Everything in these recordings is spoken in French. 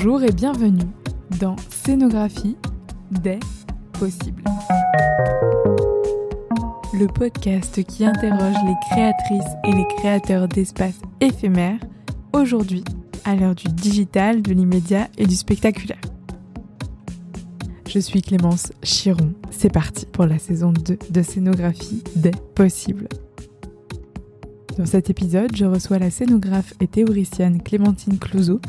Bonjour et bienvenue dans Scénographie des possibles. Le podcast qui interroge les créatrices et les créateurs d'espaces éphémères aujourd'hui à l'heure du digital, de l'immédiat et du spectaculaire. Je suis Clémence Chiron. C'est parti pour la saison 2 de Scénographie des possibles. Dans cet épisode, je reçois la scénographe et théoricienne Clémentine Clouseau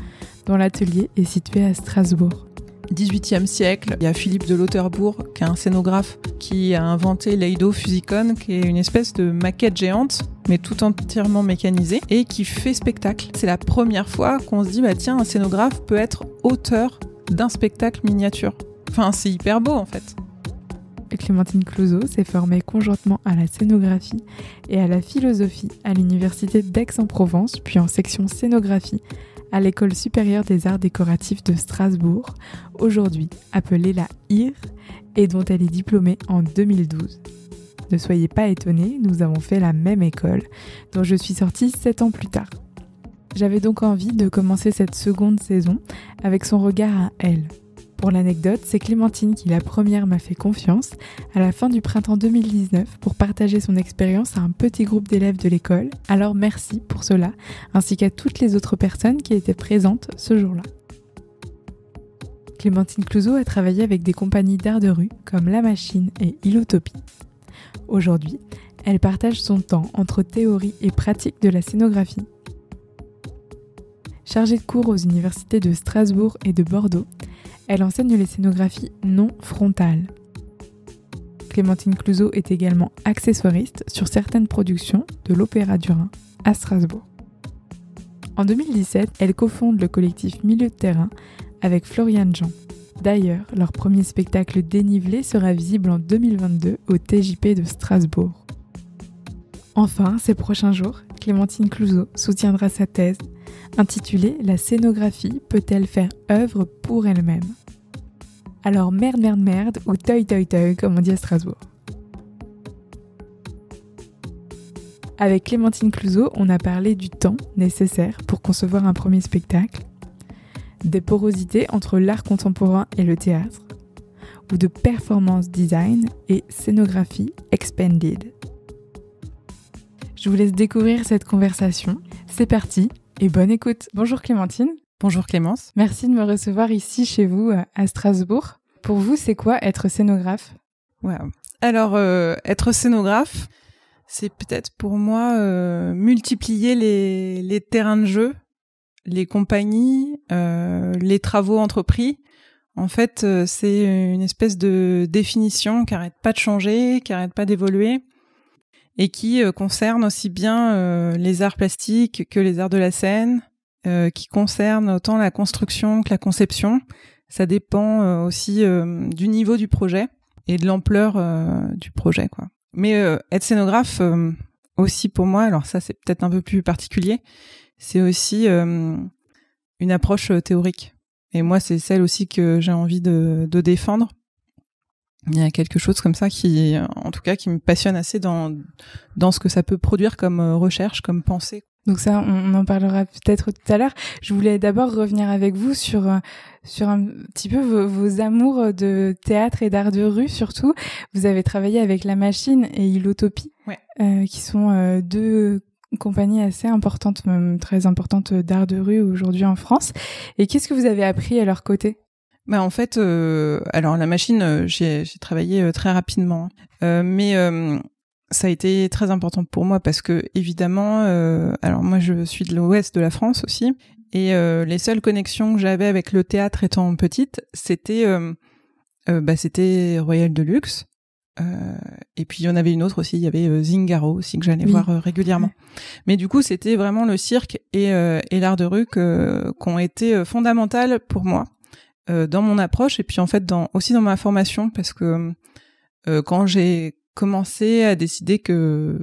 dont l'atelier est situé à Strasbourg. 18e siècle, il y a Philippe de Lauterbourg, qui est un scénographe, qui a inventé fusicon, qui est une espèce de maquette géante mais tout entièrement mécanisée, et qui fait spectacle. C'est la première fois qu'on se dit bah tiens un scénographe peut être auteur d'un spectacle miniature. Enfin c'est hyper beau en fait. Clémentine Clouseau s'est formée conjointement à la scénographie et à la philosophie à l'université d'Aix-en-Provence puis en section scénographie à l'École supérieure des arts décoratifs de Strasbourg, aujourd'hui appelée la IR, et dont elle est diplômée en 2012. Ne soyez pas étonnés, nous avons fait la même école, dont je suis sortie 7 ans plus tard. J'avais donc envie de commencer cette seconde saison avec son regard à elle, pour l'anecdote, c'est Clémentine qui la première m'a fait confiance à la fin du printemps 2019 pour partager son expérience à un petit groupe d'élèves de l'école. Alors merci pour cela, ainsi qu'à toutes les autres personnes qui étaient présentes ce jour-là. Clémentine Clouseau a travaillé avec des compagnies d'art de rue comme La Machine et Ilotopie. Aujourd'hui, elle partage son temps entre théorie et pratique de la scénographie. Chargée de cours aux universités de Strasbourg et de Bordeaux, elle enseigne les scénographies non frontales. Clémentine Clouseau est également accessoiriste sur certaines productions de l'Opéra du Rhin à Strasbourg. En 2017, elle cofonde le collectif Milieu de terrain avec Floriane Jean. D'ailleurs, leur premier spectacle dénivelé sera visible en 2022 au TJP de Strasbourg. Enfin, ces prochains jours, Clémentine Clouseau soutiendra sa thèse intitulé La scénographie peut-elle faire œuvre pour elle-même Alors merde, merde, merde ou toi, toi, toi, comme on dit à Strasbourg. Avec Clémentine Clouseau, on a parlé du temps nécessaire pour concevoir un premier spectacle, des porosités entre l'art contemporain et le théâtre, ou de performance design et scénographie expanded. Je vous laisse découvrir cette conversation. C'est parti, et bonne écoute. Bonjour Clémentine. Bonjour Clémence. Merci de me recevoir ici chez vous euh, à Strasbourg. Pour vous, c'est quoi être scénographe wow. Alors, euh, être scénographe, c'est peut-être pour moi euh, multiplier les, terrains de jeu, les compagnies, les travaux entrepris. En fait, c'est une espèce de définition qui n'arrête pas de changer, qui n'arrête pas d'évoluer et qui euh, concerne aussi bien euh, les arts plastiques que les arts de la scène, euh, qui concerne autant la construction que la conception. Ça dépend aussi du niveau du projet et de l'ampleur du projet. Quoi. Mais être scénographe aussi pour moi, alors ça c'est peut-être un peu plus particulier, c'est aussi une approche théorique. Et moi c'est celle aussi que j'ai envie de, de défendre il y a quelque chose comme ça qui, en tout cas, qui me passionne assez dans, dans ce que ça peut produire comme euh, recherche, comme pensée. Donc ça, on en parlera peut-être tout à l'heure. Je voulais d'abord revenir avec vous sur euh, sur un petit peu vos, amours de théâtre et d'art de rue surtout. Vous avez travaillé avec La Machine et Illotopie, euh, qui sont deux compagnies assez importantes, même très importantes d'art de rue aujourd'hui en France. Et qu'est-ce que vous avez appris à leur côté bah, en fait, euh, alors la machine, euh, j'ai travaillé euh, très rapidement, euh, mais euh, ça a été très important pour moi parce que évidemment, alors moi je suis de l'ouest de la France aussi, et les seules connexions que j'avais avec le théâtre étant petite, c'était bah, c'était Royal Deluxe. et puis il y en avait une autre aussi, il y avait Zingaro aussi que j'allais voir régulièrement. Mais du coup, c'était vraiment le cirque et, et l'art de rue qui ont été fondamentales pour moi. Euh, dans mon approche et puis en fait dans, aussi dans ma formation parce que euh, quand j'ai commencé à décider que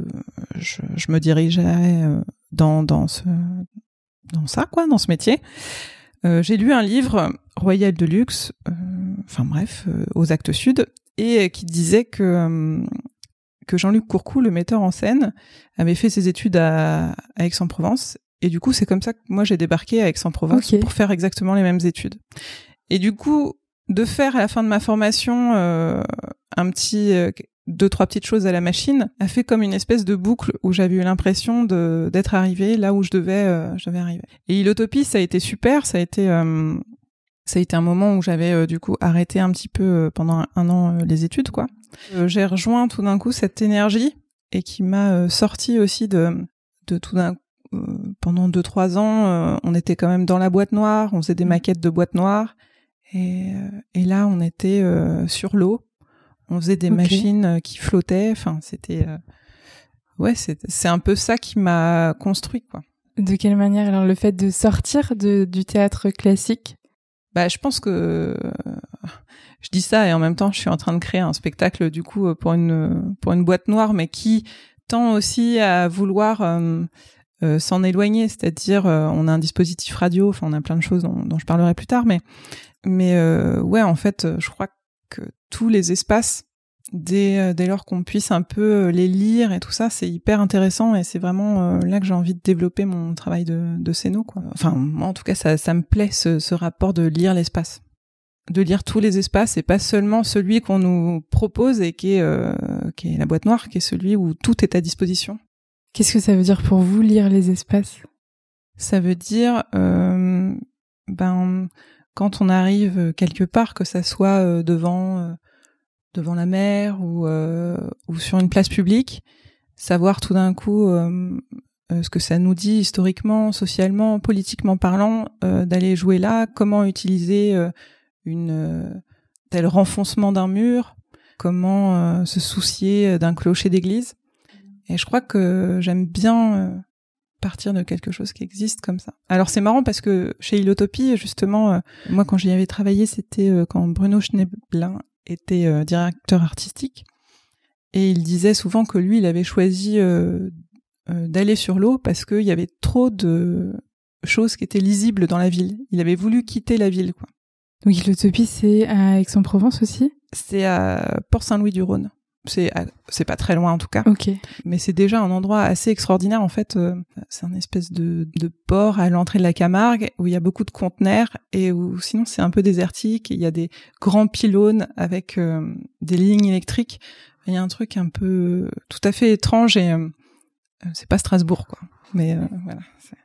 je, je me dirigeais euh, dans, dans, ce, dans ça, quoi, dans ce métier, euh, j'ai lu un livre, Royal de Deluxe, enfin bref, aux Actes Sud, et qui disait que que Jean-Luc Courcou, le metteur en scène, avait fait ses études à, Aix-en-Provence. Et du coup, c'est comme ça que moi j'ai débarqué à Aix-en-Provence pour faire exactement les mêmes études. Et du coup, de faire à la fin de ma formation euh, un petit euh, deux trois petites choses à la machine a fait comme une espèce de boucle où j'avais eu l'impression de d'être arrivée là où je devais euh, je devais arriver. Et l'utopie ça a été super, ça a été ça a été un moment où j'avais du coup arrêté un petit peu pendant un an les études quoi. J'ai rejoint tout d'un coup cette énergie et qui m'a sorti aussi de de tout d'un pendant deux trois ans on était quand même dans la boîte noire, on faisait des mmh. maquettes de boîte noire et, euh, et là, on était euh, sur l'eau. On faisait des machines euh, qui flottaient. Enfin, c'était ouais, c'est un peu ça qui m'a construit quoi. De quelle manière alors le fait de sortir de, du théâtre classique Bah, je pense que je dis ça et en même temps, je suis en train de créer un spectacle du coup pour une pour une boîte noire, mais qui tend aussi à vouloir s'en éloigner, c'est-à-dire on a un dispositif radio, enfin on a plein de choses dont, dont je parlerai plus tard, mais mais euh, ouais, en fait, je crois que tous les espaces, dès, euh, dès lors qu'on puisse un peu euh, les lire et tout ça, c'est hyper intéressant et c'est vraiment là que j'ai envie de développer mon travail de, de scéno, quoi. Enfin, moi, en tout cas, ça, ça me plaît ce, rapport de lire l'espace de lire tous les espaces et pas seulement celui qu'on nous propose et qui est, qui est la boîte noire, qui est celui où tout est à disposition. Qu'est-ce que ça veut dire pour vous lire les espaces Ça veut dire, ben, quand on arrive euh, quelque part, que ça soit euh, devant euh, devant la mer ou, ou sur une place publique, savoir tout d'un coup ce que ça nous dit historiquement, socialement, politiquement parlant, d'aller jouer là, comment utiliser une tel renfoncement d'un mur, comment se soucier d'un clocher d'église. Et je crois que j'aime bien partir de quelque chose qui existe comme ça. Alors c'est marrant parce que chez Illotopie, justement, euh, moi quand j'y avais travaillé, c'était euh, quand Bruno Schneblin était euh, directeur artistique. Et il disait souvent que lui, il avait choisi d'aller sur l'eau parce qu'il y avait trop de choses qui étaient lisibles dans la ville. Il avait voulu quitter la ville. Quoi. Donc Illotopie, c'est à Aix-en-Provence aussi C'est à Port-Saint-Louis-du-Rhône c'est pas très loin en tout cas. Mais c'est déjà un endroit assez extraordinaire en fait. Euh, c'est un espèce de, port à l'entrée de la Camargue où il y a beaucoup de conteneurs et où sinon c'est un peu désertique. Il y a des grands pylônes avec euh, des lignes électriques. Il y a un truc un peu tout à fait étrange et euh, c'est pas Strasbourg quoi. Mais voilà. C'est...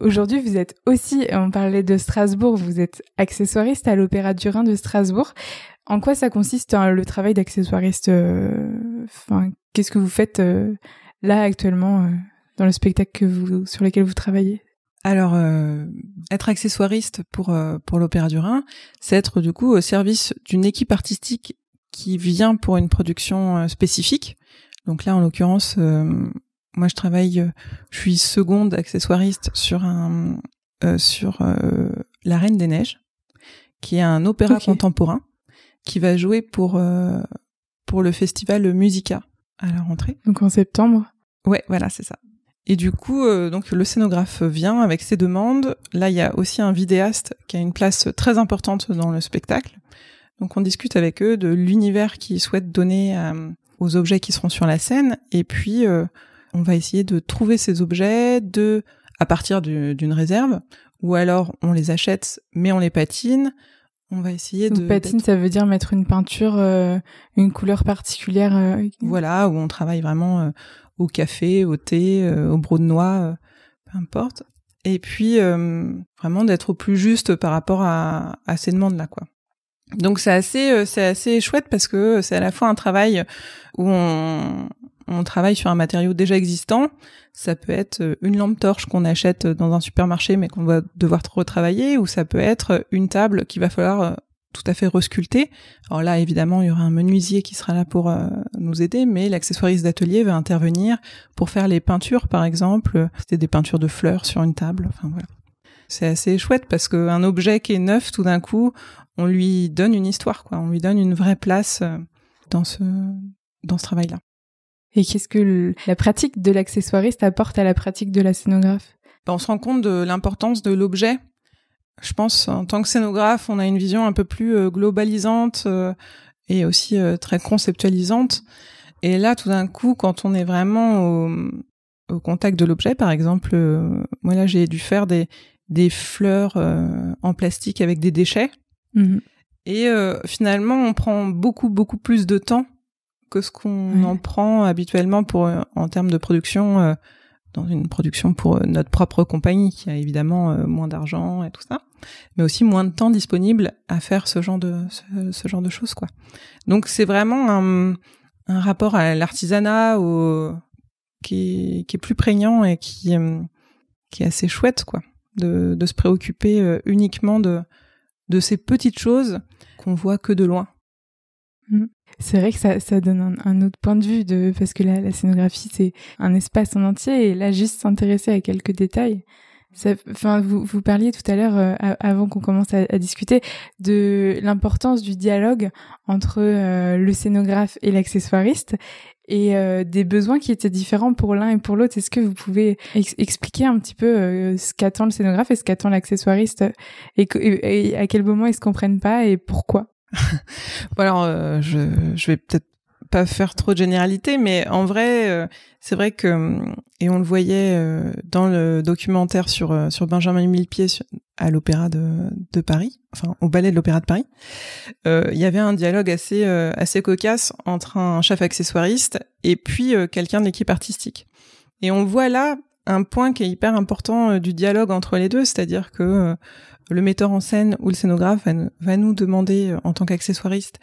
Aujourd'hui, vous êtes aussi, on parlait de Strasbourg, vous êtes accessoiriste à l'Opéra du Rhin de Strasbourg. En quoi ça consiste hein, le travail d'accessoiriste euh, Enfin, qu'est-ce que vous faites euh, là actuellement euh, dans le spectacle que vous, sur lequel vous travaillez alors, être accessoiriste pour pour l'Opéra du Rhin, c'est être du coup au service d'une équipe artistique qui vient pour une production spécifique. Donc là, en l'occurrence, moi, je travaille, euh, je suis seconde accessoiriste sur un euh, sur euh, La Reine des Neiges, qui est un opéra contemporain qui va jouer pour pour le festival Musica à la rentrée. Donc en septembre. Ouais, voilà, c'est ça. Et du coup, donc le scénographe vient avec ses demandes. Là, il y a aussi un vidéaste qui a une place très importante dans le spectacle. Donc on discute avec eux de l'univers qu'ils souhaitent donner aux objets qui seront sur la scène et puis on va essayer de trouver ces objets de à partir d'une réserve, ou alors on les achète mais on les patine. On va essayer de patine, ça veut dire mettre une peinture, euh, une couleur particulière. Euh, voilà, où on travaille vraiment euh, au café, au thé, au brou de noix, peu importe. Et puis vraiment d'être au plus juste par rapport à, à ces demandes-là, quoi. Donc c'est assez, c'est assez chouette parce que c'est à la fois un travail où on, on travaille sur un matériau déjà existant. Ça peut être euh, une lampe torche qu'on achète euh, dans un supermarché mais qu'on va devoir retravailler, ou ça peut être euh, une table qu'il va falloir tout à fait resculpter. Alors là, évidemment, il y aura un menuisier qui sera là pour nous aider, mais l'accessoiriste d'atelier va intervenir pour faire les peintures, par exemple. C'était des peintures de fleurs sur une table. Enfin voilà. C'est assez chouette parce qu'un objet qui est neuf, tout d'un coup, on lui donne une histoire, quoi. On lui donne une vraie place dans ce dans ce travail-là. Et qu'est-ce que la pratique de l'accessoiriste apporte à la pratique de la scénographe ben, On se rend compte de l'importance de l'objet. Je pense, en tant que scénographe, on a une vision un peu plus euh, globalisante euh, et aussi euh, très conceptualisante. Et là, tout d'un coup, quand on est vraiment au, contact de l'objet, par exemple, moi là, j'ai dû faire des, des fleurs en plastique avec des déchets. Mmh et finalement, on prend beaucoup, beaucoup plus de temps que ce qu'on en prend habituellement pour euh, en termes de production euh, dans une production pour euh, notre propre compagnie qui a évidemment moins d'argent et tout ça, mais aussi moins de temps disponible à faire ce genre de ce, genre de choses quoi. Donc c'est vraiment un, un rapport à l'artisanat au, qui, qui est plus prégnant et qui qui est assez chouette quoi de, de se préoccuper uniquement de de ces petites choses qu'on voit que de loin. Mm c'est vrai que ça, donne un, autre point de vue de parce que la scénographie c'est un espace en entier et là juste s'intéresser à quelques détails. Enfin, vous, vous parliez tout à l'heure, euh, avant qu'on commence à, discuter, de l'importance du dialogue entre euh, le scénographe et l'accessoiriste et euh, des besoins qui étaient différents pour l'un et pour l'autre. Est-ce que vous pouvez expliquer un petit peu ce qu'attend le scénographe et ce qu'attend l'accessoiriste et, et, à quel moment ils se comprennent pas et pourquoi bon alors, euh, je, je vais peut-être pas faire trop de généralité, mais en vrai, euh, c'est vrai que et on le voyait euh, dans le documentaire sur sur Benjamin Millepied à l'Opéra de, de Paris, enfin au Ballet de l'Opéra de Paris, il y avait un dialogue assez assez cocasse entre un chef accessoiriste et puis quelqu'un de l'équipe artistique. Et on voit là un point qui est hyper important du dialogue entre les deux, c'est-à-dire que le metteur en scène ou le scénographe va, nous demander euh, en tant qu'accessoiriste,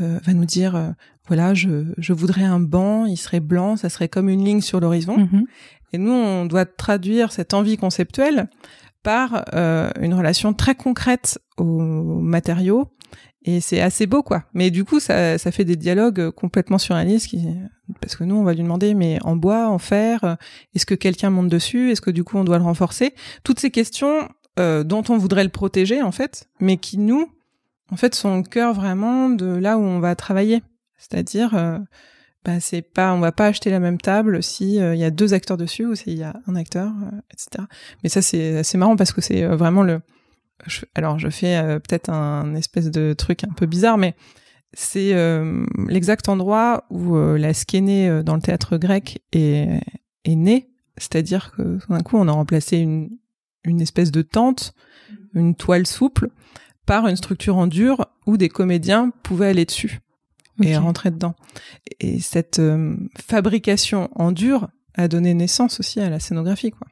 euh, va nous dire euh, voilà je, je voudrais un banc, il serait blanc, ça serait comme une ligne sur l'horizon. Mhm. Et nous on doit traduire cette envie conceptuelle par une relation très concrète aux matériaux. Et c'est assez beau, quoi. Mais du coup, ça, ça fait des dialogues complètement surréalistes qui, parce que nous, on va lui demander, mais en bois, en fer, est-ce que quelqu'un monte dessus? Est-ce que du coup, on doit le renforcer? Toutes ces questions, euh, dont on voudrait le protéger en fait, mais qui nous, en fait, sont au cœur vraiment de là où on va travailler. C'est-à-dire, euh, bah, c'est pas, on va pas acheter la même table si euh, il y a deux acteurs dessus ou s'il y a un acteur, etc. Mais ça c'est marrant parce que c'est vraiment le. alors je fais peut-être un espèce de truc un peu bizarre, mais c'est l'exact endroit où la skénée dans le théâtre grec est, est née. C'est-à-dire que d'un coup, on a remplacé une, une espèce de tente, une toile souple, par une structure en dur où des comédiens pouvaient aller dessus et rentrer dedans. Et cette euh, fabrication en dur a donné naissance aussi à la scénographie, quoi.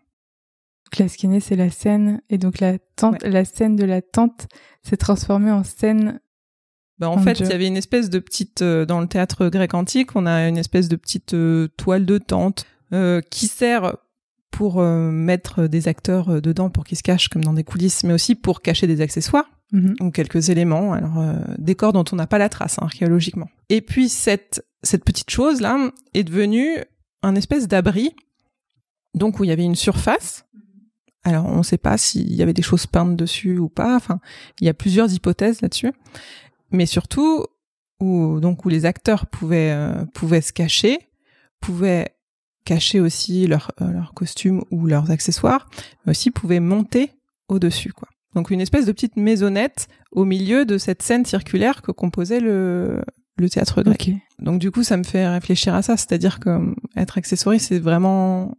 la skinny, c'est la scène, et donc la tente, la scène de la tente s'est transformée en scène bah, en, fait, il y avait une espèce de petite euh, dans le théâtre grec antique, on a une espèce de petite euh, toile de tente qui sert pour euh, mettre des acteurs euh, dedans pour qu'ils se cachent comme dans des coulisses, mais aussi pour cacher des accessoires mhm. ou quelques éléments, alors euh, décors dont on n'a pas la trace hein, archéologiquement. Et puis cette cette petite chose là est devenue un espèce d'abri, donc où il y avait une surface. Alors on ne sait pas s'il y avait des choses peintes dessus ou pas. Enfin, il y a plusieurs hypothèses là-dessus, mais surtout où donc où les acteurs pouvaient euh, pouvaient se cacher, pouvaient cacher aussi leurs euh, costumes ou leurs accessoires, mais aussi pouvaient monter au-dessus. quoi. Donc une espèce de petite maisonnette au milieu de cette scène circulaire que composait le, théâtre grec. Donc du coup, ça me fait réfléchir à ça, c'est-à-dire qu'être euh, être accessoiriste, c'est vraiment,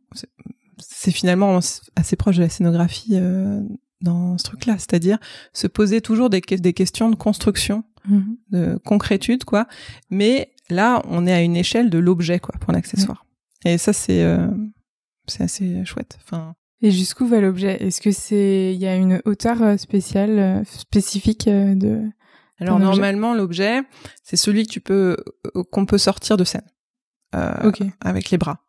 c'est finalement assez proche de la scénographie euh, dans ce truc-là, c'est-à-dire se poser toujours des, questions de construction, mm-hmm. de concrétude, quoi. Mais là, on est à une échelle de l'objet, quoi, pour l'accessoire. Et ça, c'est euh, c'est assez chouette. Enfin. Et jusqu'où va l'objet Est-ce que c'est il y a une hauteur euh, spéciale euh, spécifique de Alors normalement l'objet, c'est celui que tu peux qu'on peut sortir de scène. Euh, avec les bras.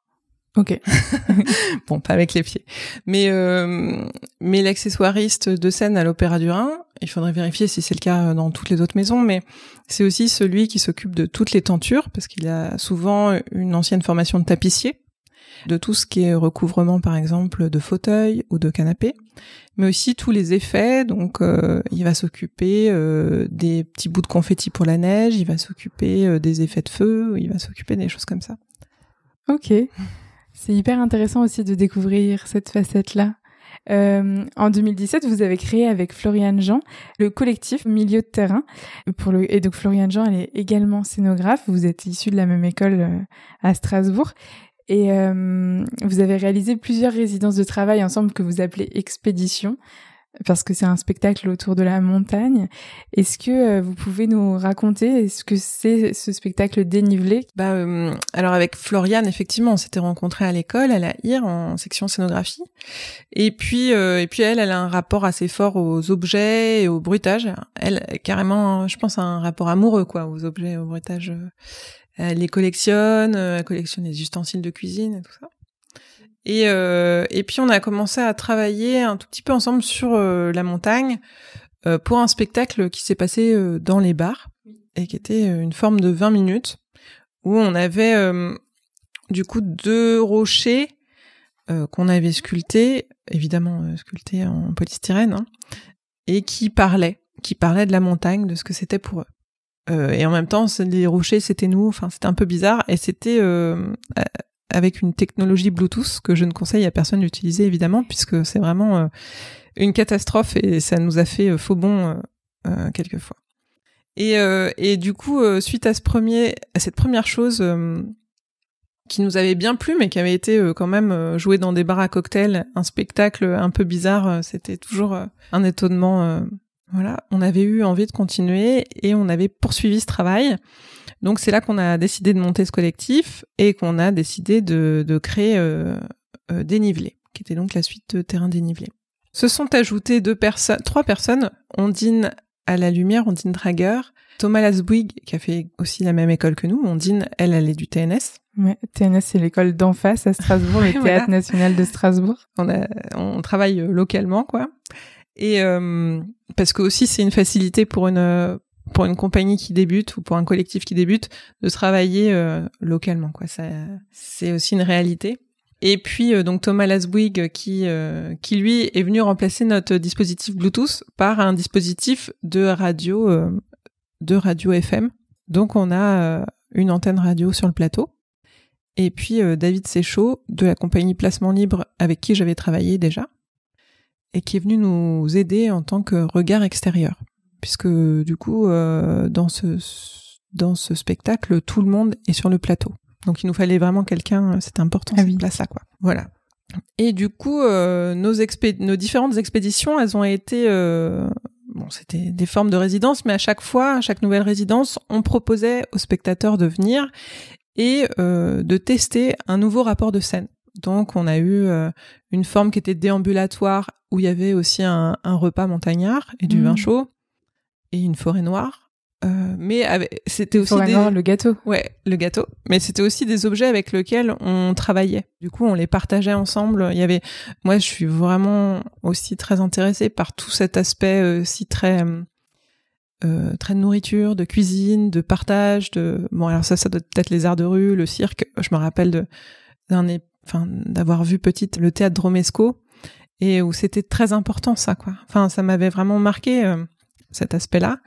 Ok. bon, pas avec les pieds. Mais euh, mais l'accessoiriste de scène à l'Opéra du Rhin, il faudrait vérifier si c'est le cas euh, dans toutes les autres maisons, mais c'est aussi celui qui s'occupe de toutes les tentures parce qu'il a souvent une ancienne formation de tapissier, de tout ce qui est recouvrement par exemple de fauteuils ou de canapés, mais aussi tous les effets. Donc euh, il va s'occuper des petits bouts de confetti pour la neige, il va s'occuper des effets de feu, il va s'occuper des choses comme ça. Ok. C'est hyper intéressant aussi de découvrir cette facette-là. Euh, en 2017, vous avez créé avec Floriane Jean le collectif Milieu de terrain. Pour le... Et donc Floriane Jean, elle est également scénographe. Vous êtes issue de la même école euh, à Strasbourg. Et euh, vous avez réalisé plusieurs résidences de travail ensemble que vous appelez Expédition parce que c'est un spectacle autour de la montagne. Est-ce que euh, vous pouvez nous raconter ce que c'est ce spectacle dénivelé Bah euh, alors avec Floriane effectivement, on s'était rencontrés à l'école à la IR en section scénographie. Et puis euh, et puis elle elle a un rapport assez fort aux objets et au bruitage. Elle carrément je pense à un rapport amoureux quoi aux objets au bruitage. Elle les collectionne, elle collectionne les ustensiles de cuisine et tout ça. Et, euh, et puis on a commencé à travailler un tout petit peu ensemble sur euh, la montagne euh, pour un spectacle qui s'est passé euh, dans les bars et qui était euh, une forme de 20 minutes où on avait du coup deux rochers qu'on avait sculptés, évidemment sculptés en polystyrène, hein, et qui parlaient, qui parlaient de la montagne, de ce que c'était pour eux. Euh, et en même temps, les rochers, c'était nous. Enfin, c'était un peu bizarre. Et c'était euh, avec une technologie Bluetooth que je ne conseille à personne d'utiliser évidemment puisque c'est vraiment euh, une catastrophe et ça nous a fait euh, faux bon euh, quelquefois. Et, et du coup, suite à ce premier, cette première chose qui nous avait bien plu, mais qui avait été quand même joué dans des bars à cocktails, un spectacle un peu bizarre, c'était toujours un étonnement. voilà, on avait eu envie de continuer et on avait poursuivi ce travail. Donc c'est là qu'on a décidé de monter ce collectif et qu'on a décidé de, de créer euh, euh Dénivelé, qui était donc la suite de Terrain Dénivelé. Se sont ajoutées deux personnes, trois personnes, Ondine à la lumière, Ondine Drager, Thomas Lasbuig, qui a fait aussi la même école que nous, Ondine, elle, elle est du TNS. Ouais, TNS, c'est l'école d'en face à Strasbourg, le Théâtre National de Strasbourg. On, a, on travaille localement, quoi. Et euh, parce que aussi, c'est une facilité pour une pour une compagnie qui débute ou pour un collectif qui débute de travailler euh, localement quoi ça c'est aussi une réalité et puis euh, donc Thomas Lasbouig, euh, qui qui lui est venu remplacer notre dispositif Bluetooth par un dispositif de radio de radio FM donc on a une antenne radio sur le plateau et puis David Séchaud de la compagnie Placement Libre avec qui j'avais travaillé déjà et qui est venu nous aider en tant que regard extérieur puisque du coup, euh, dans, ce, dans ce spectacle, tout le monde est sur le plateau. Donc il nous fallait vraiment quelqu'un, euh, c'est important ah cette place-là, quoi. Voilà. Et du coup, euh, nos, nos différentes expéditions, elles ont été, bon, c'était des formes de résidence, mais à chaque fois, à chaque nouvelle résidence, on proposait aux spectateurs de venir et de tester un nouveau rapport de scène. Donc, on a eu une forme qui était déambulatoire, où il y avait aussi un, repas montagnard et du vin mmh. chaud et une forêt noire. Euh, mais c'était aussi des... noire, le gâteau. Ouais, le gâteau. Mais c'était aussi des objets avec lesquels on travaillait. Du coup, on les partageait ensemble. Il y avait, moi, je suis vraiment aussi très intéressée par tout cet aspect euh, aussi si très euh, euh très de nourriture, de cuisine, de partage, de bon alors ça, ça doit peut-être les arts de rue, le cirque. Je me rappelle de d'un enfin d'avoir vu petite le théâtre Romesco, et où c'était très important ça quoi. Enfin, ça m'avait vraiment marqué euh, cet aspect-là.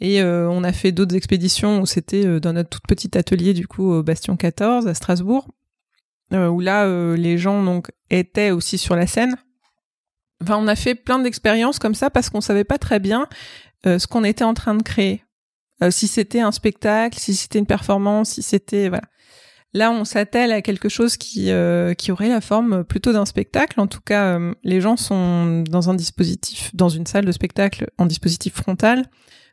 Et euh, on a fait d'autres expéditions où c'était euh, dans notre tout petit atelier du coup au Bastion 14 à Strasbourg, euh, où là les gens donc étaient aussi sur la scène. Enfin, on a fait plein d'expériences comme ça parce qu'on ne savait pas très bien ce qu'on était en train de créer. si c'était un spectacle, si c'était une performance, si c'était voilà. Là, on s'attelle à quelque chose qui, euh, qui aurait la forme plutôt d'un spectacle. En tout cas, euh, les gens sont dans un dispositif, dans une salle de spectacle en dispositif frontal.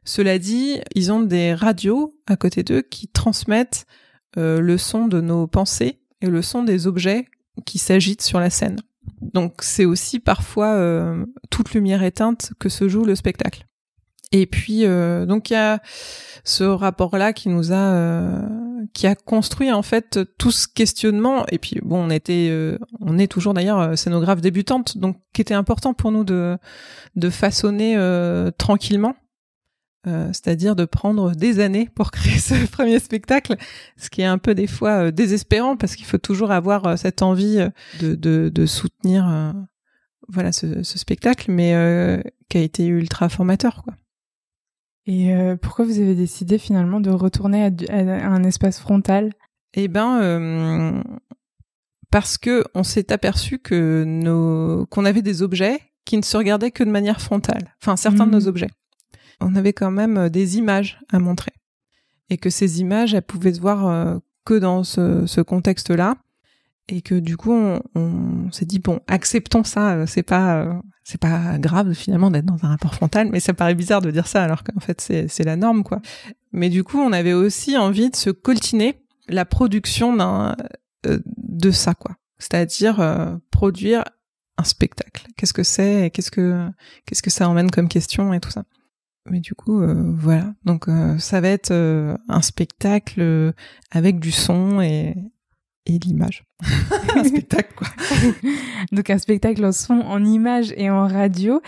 Cela dit, ils ont des radios à côté d'eux qui transmettent euh, le son de nos pensées et le son des objets qui s'agitent sur la scène. Donc c'est aussi parfois toute lumière éteinte que se joue le spectacle. Et puis, donc il y a ce rapport-là qui nous a qui a construit en fait tout ce questionnement. Et puis bon, on était, euh, on est toujours d'ailleurs euh, scénographe débutante, donc qui était important pour nous de de façonner euh, tranquillement. c'est-à-dire de prendre des années pour créer ce premier spectacle, ce qui est un peu des fois désespérant parce qu'il faut toujours avoir cette envie de, de, soutenir voilà ce, ce, spectacle, mais qui a été ultra formateur quoi. Et euh, pourquoi vous avez décidé finalement de retourner à, un espace frontal Eh ben, euh, parce que on s'est aperçu que nos qu'on avait des objets qui ne se regardaient que de manière frontale. Enfin, certains de nos mmh. objets. On avait quand même euh, des images à montrer, et que ces images, elles pouvaient se voir que dans ce, contexte-là, et que du coup, on, on s'est dit bon, acceptons ça. C'est pas c'est pas grave finalement d'être dans un rapport frontal, mais ça paraît bizarre de dire ça alors qu'en fait c'est la norme quoi. Mais du coup, on avait aussi envie de se coltiner la production d'un euh, de ça quoi. C'est-à-dire euh, produire un spectacle. Qu'est-ce que c'est Qu'est-ce que qu'est-ce que ça emmène comme question et tout ça. Mais du coup, euh, voilà. Donc ça va être un spectacle avec du son et, et l'image. un spectacle, quoi. Donc un spectacle en son, en image et en radio.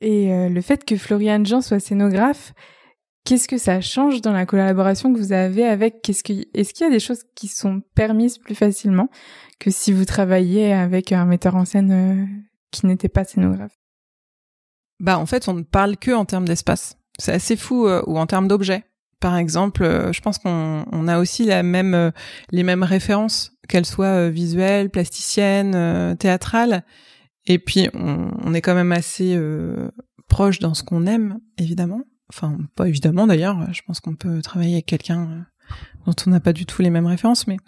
Et euh, le fait que Florian Jean soit scénographe, qu'est-ce que ça change dans la collaboration que vous avez avec Qu'est-ce est-ce qu'il y a des choses qui sont permises plus facilement que si vous travailliez avec un metteur en scène euh, qui n'était pas scénographe Bah en fait, on ne parle que en termes d'espace. C'est assez fou euh, ou en termes d'objets par exemple, euh, je pense qu'on a aussi la même, euh, les mêmes références, qu'elles soient euh, visuelles, plasticiennes, théâtrales. Et puis, on, est quand même assez proche dans ce qu'on aime, évidemment. Enfin, pas évidemment d'ailleurs. Je pense qu'on peut travailler avec quelqu'un dont on n'a pas du tout les mêmes références, mais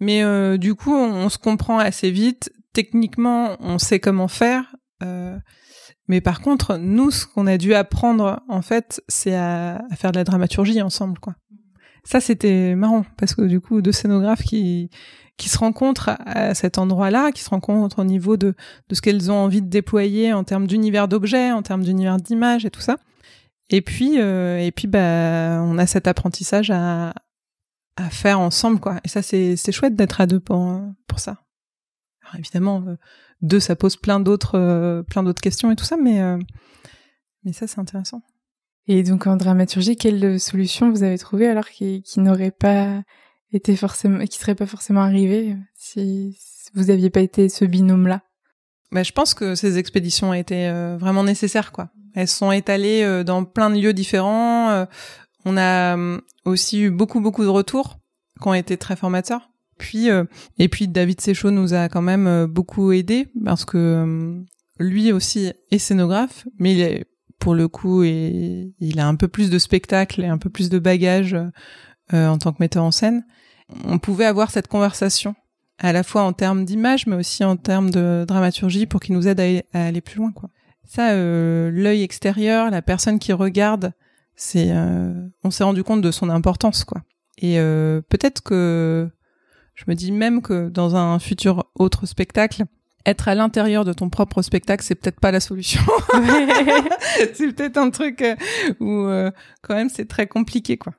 mais du coup, on, se comprend assez vite. Techniquement, on sait comment faire. Mais par contre, nous, ce qu'on a dû apprendre, en fait, c'est à, faire de la dramaturgie ensemble, quoi. Ça, c'était marrant, parce que du coup, deux scénographes qui, qui se rencontrent à cet endroit-là, qui se rencontrent au niveau de, de ce qu'elles ont envie de déployer en termes d'univers d'objets, en termes d'univers d'images et tout ça. Et puis, euh, et puis, bah, on a cet apprentissage à, à faire ensemble, quoi. Et ça, c'est chouette d'être à deux pour, pour ça. Alors évidemment, deux, ça pose plein d'autres, euh, plein d'autres questions et tout ça, mais euh, mais ça c'est intéressant. Et donc en dramaturgie, quelle solution vous avez trouvée alors qui, qui n'aurait pas été forcément, qui serait pas forcément arrivée euh, si vous aviez pas été ce binôme-là bah, je pense que ces expéditions étaient été vraiment nécessaires, quoi. Elles sont étalées dans plein de lieux différents. on a hum, aussi eu beaucoup, beaucoup de retours qui ont été très formateurs. Puis euh, et puis David Séchaud nous a quand même euh, beaucoup aidé parce que euh, lui aussi est scénographe, mais il est pour le coup il a un peu plus de spectacle et un peu plus de bagages en tant que metteur en scène. On pouvait avoir cette conversation à la fois en termes d'image, mais aussi en termes de dramaturgie, pour qu'il nous aide à, aller plus loin. Quoi. Ça, l'œil extérieur, la personne qui regarde, c'est, on s'est rendu compte de son importance, quoi. Et peut-être que je me dis même que dans un futur autre spectacle, être à l'intérieur de ton propre spectacle, c'est peut-être pas la solution. c'est peut-être un truc euh, où euh, quand même c'est très compliqué, quoi.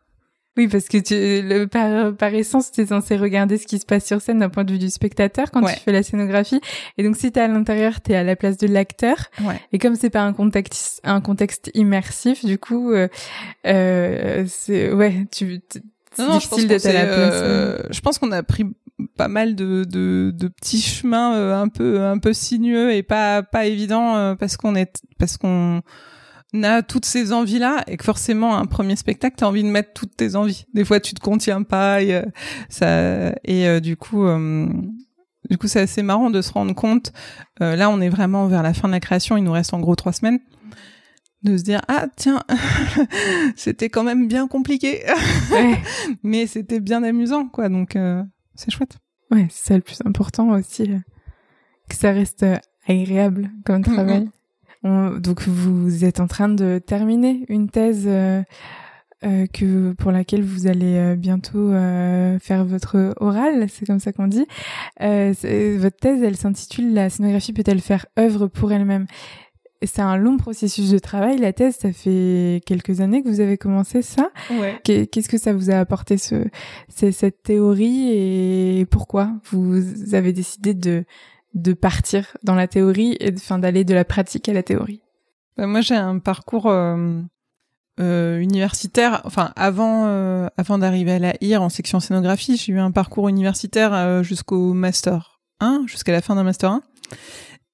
Oui, parce que tu, le, par, essence, tu censé regarder ce qui se passe sur scène d'un point de vue du spectateur quand tu fais la scénographie. Et donc, si tu es à l'intérieur, tu es à la place de l'acteur. Et comme c'est pas un contexte, immersif, du coup, euh, euh ouais, tu non, non, euh, je pense, qu'on a pris pas mal de, petits chemins euh, un peu un peu sinueux et pas pas évident euh, parce qu'on est parce qu'on a toutes ces envies là et que forcément un premier spectacle t'as envie de mettre toutes tes envies. Des fois tu te contiens pas et ça et du coup du coup c'est assez marrant de se rendre compte. là on est vraiment vers la fin de la création, il nous reste en gros trois semaines de se dire ah tiens c'était quand même bien compliqué mais c'était bien amusant quoi donc euh, c'est chouette ouais c'est le plus important aussi euh, que ça reste euh, agréable comme travail donc vous êtes en train de terminer une thèse que pour laquelle vous allez bientôt faire votre oral c'est comme ça qu'on dit votre thèse elle s'intitule la scénographie peut-elle faire œuvre pour elle-même c'est un long processus de travail. La thèse, ça fait quelques années que vous avez commencé ça. Qu'est-ce que ça vous a apporté ce, cette théorie et pourquoi vous avez décidé de de partir dans la théorie et enfin d'aller de la pratique à la théorie. Bah, moi, j'ai un parcours euh, euh, universitaire. Enfin, avant, euh, avant d'arriver à la IR en section scénographie, j'ai eu un parcours universitaire jusqu'au master 1, jusqu'à la fin d'un master 1.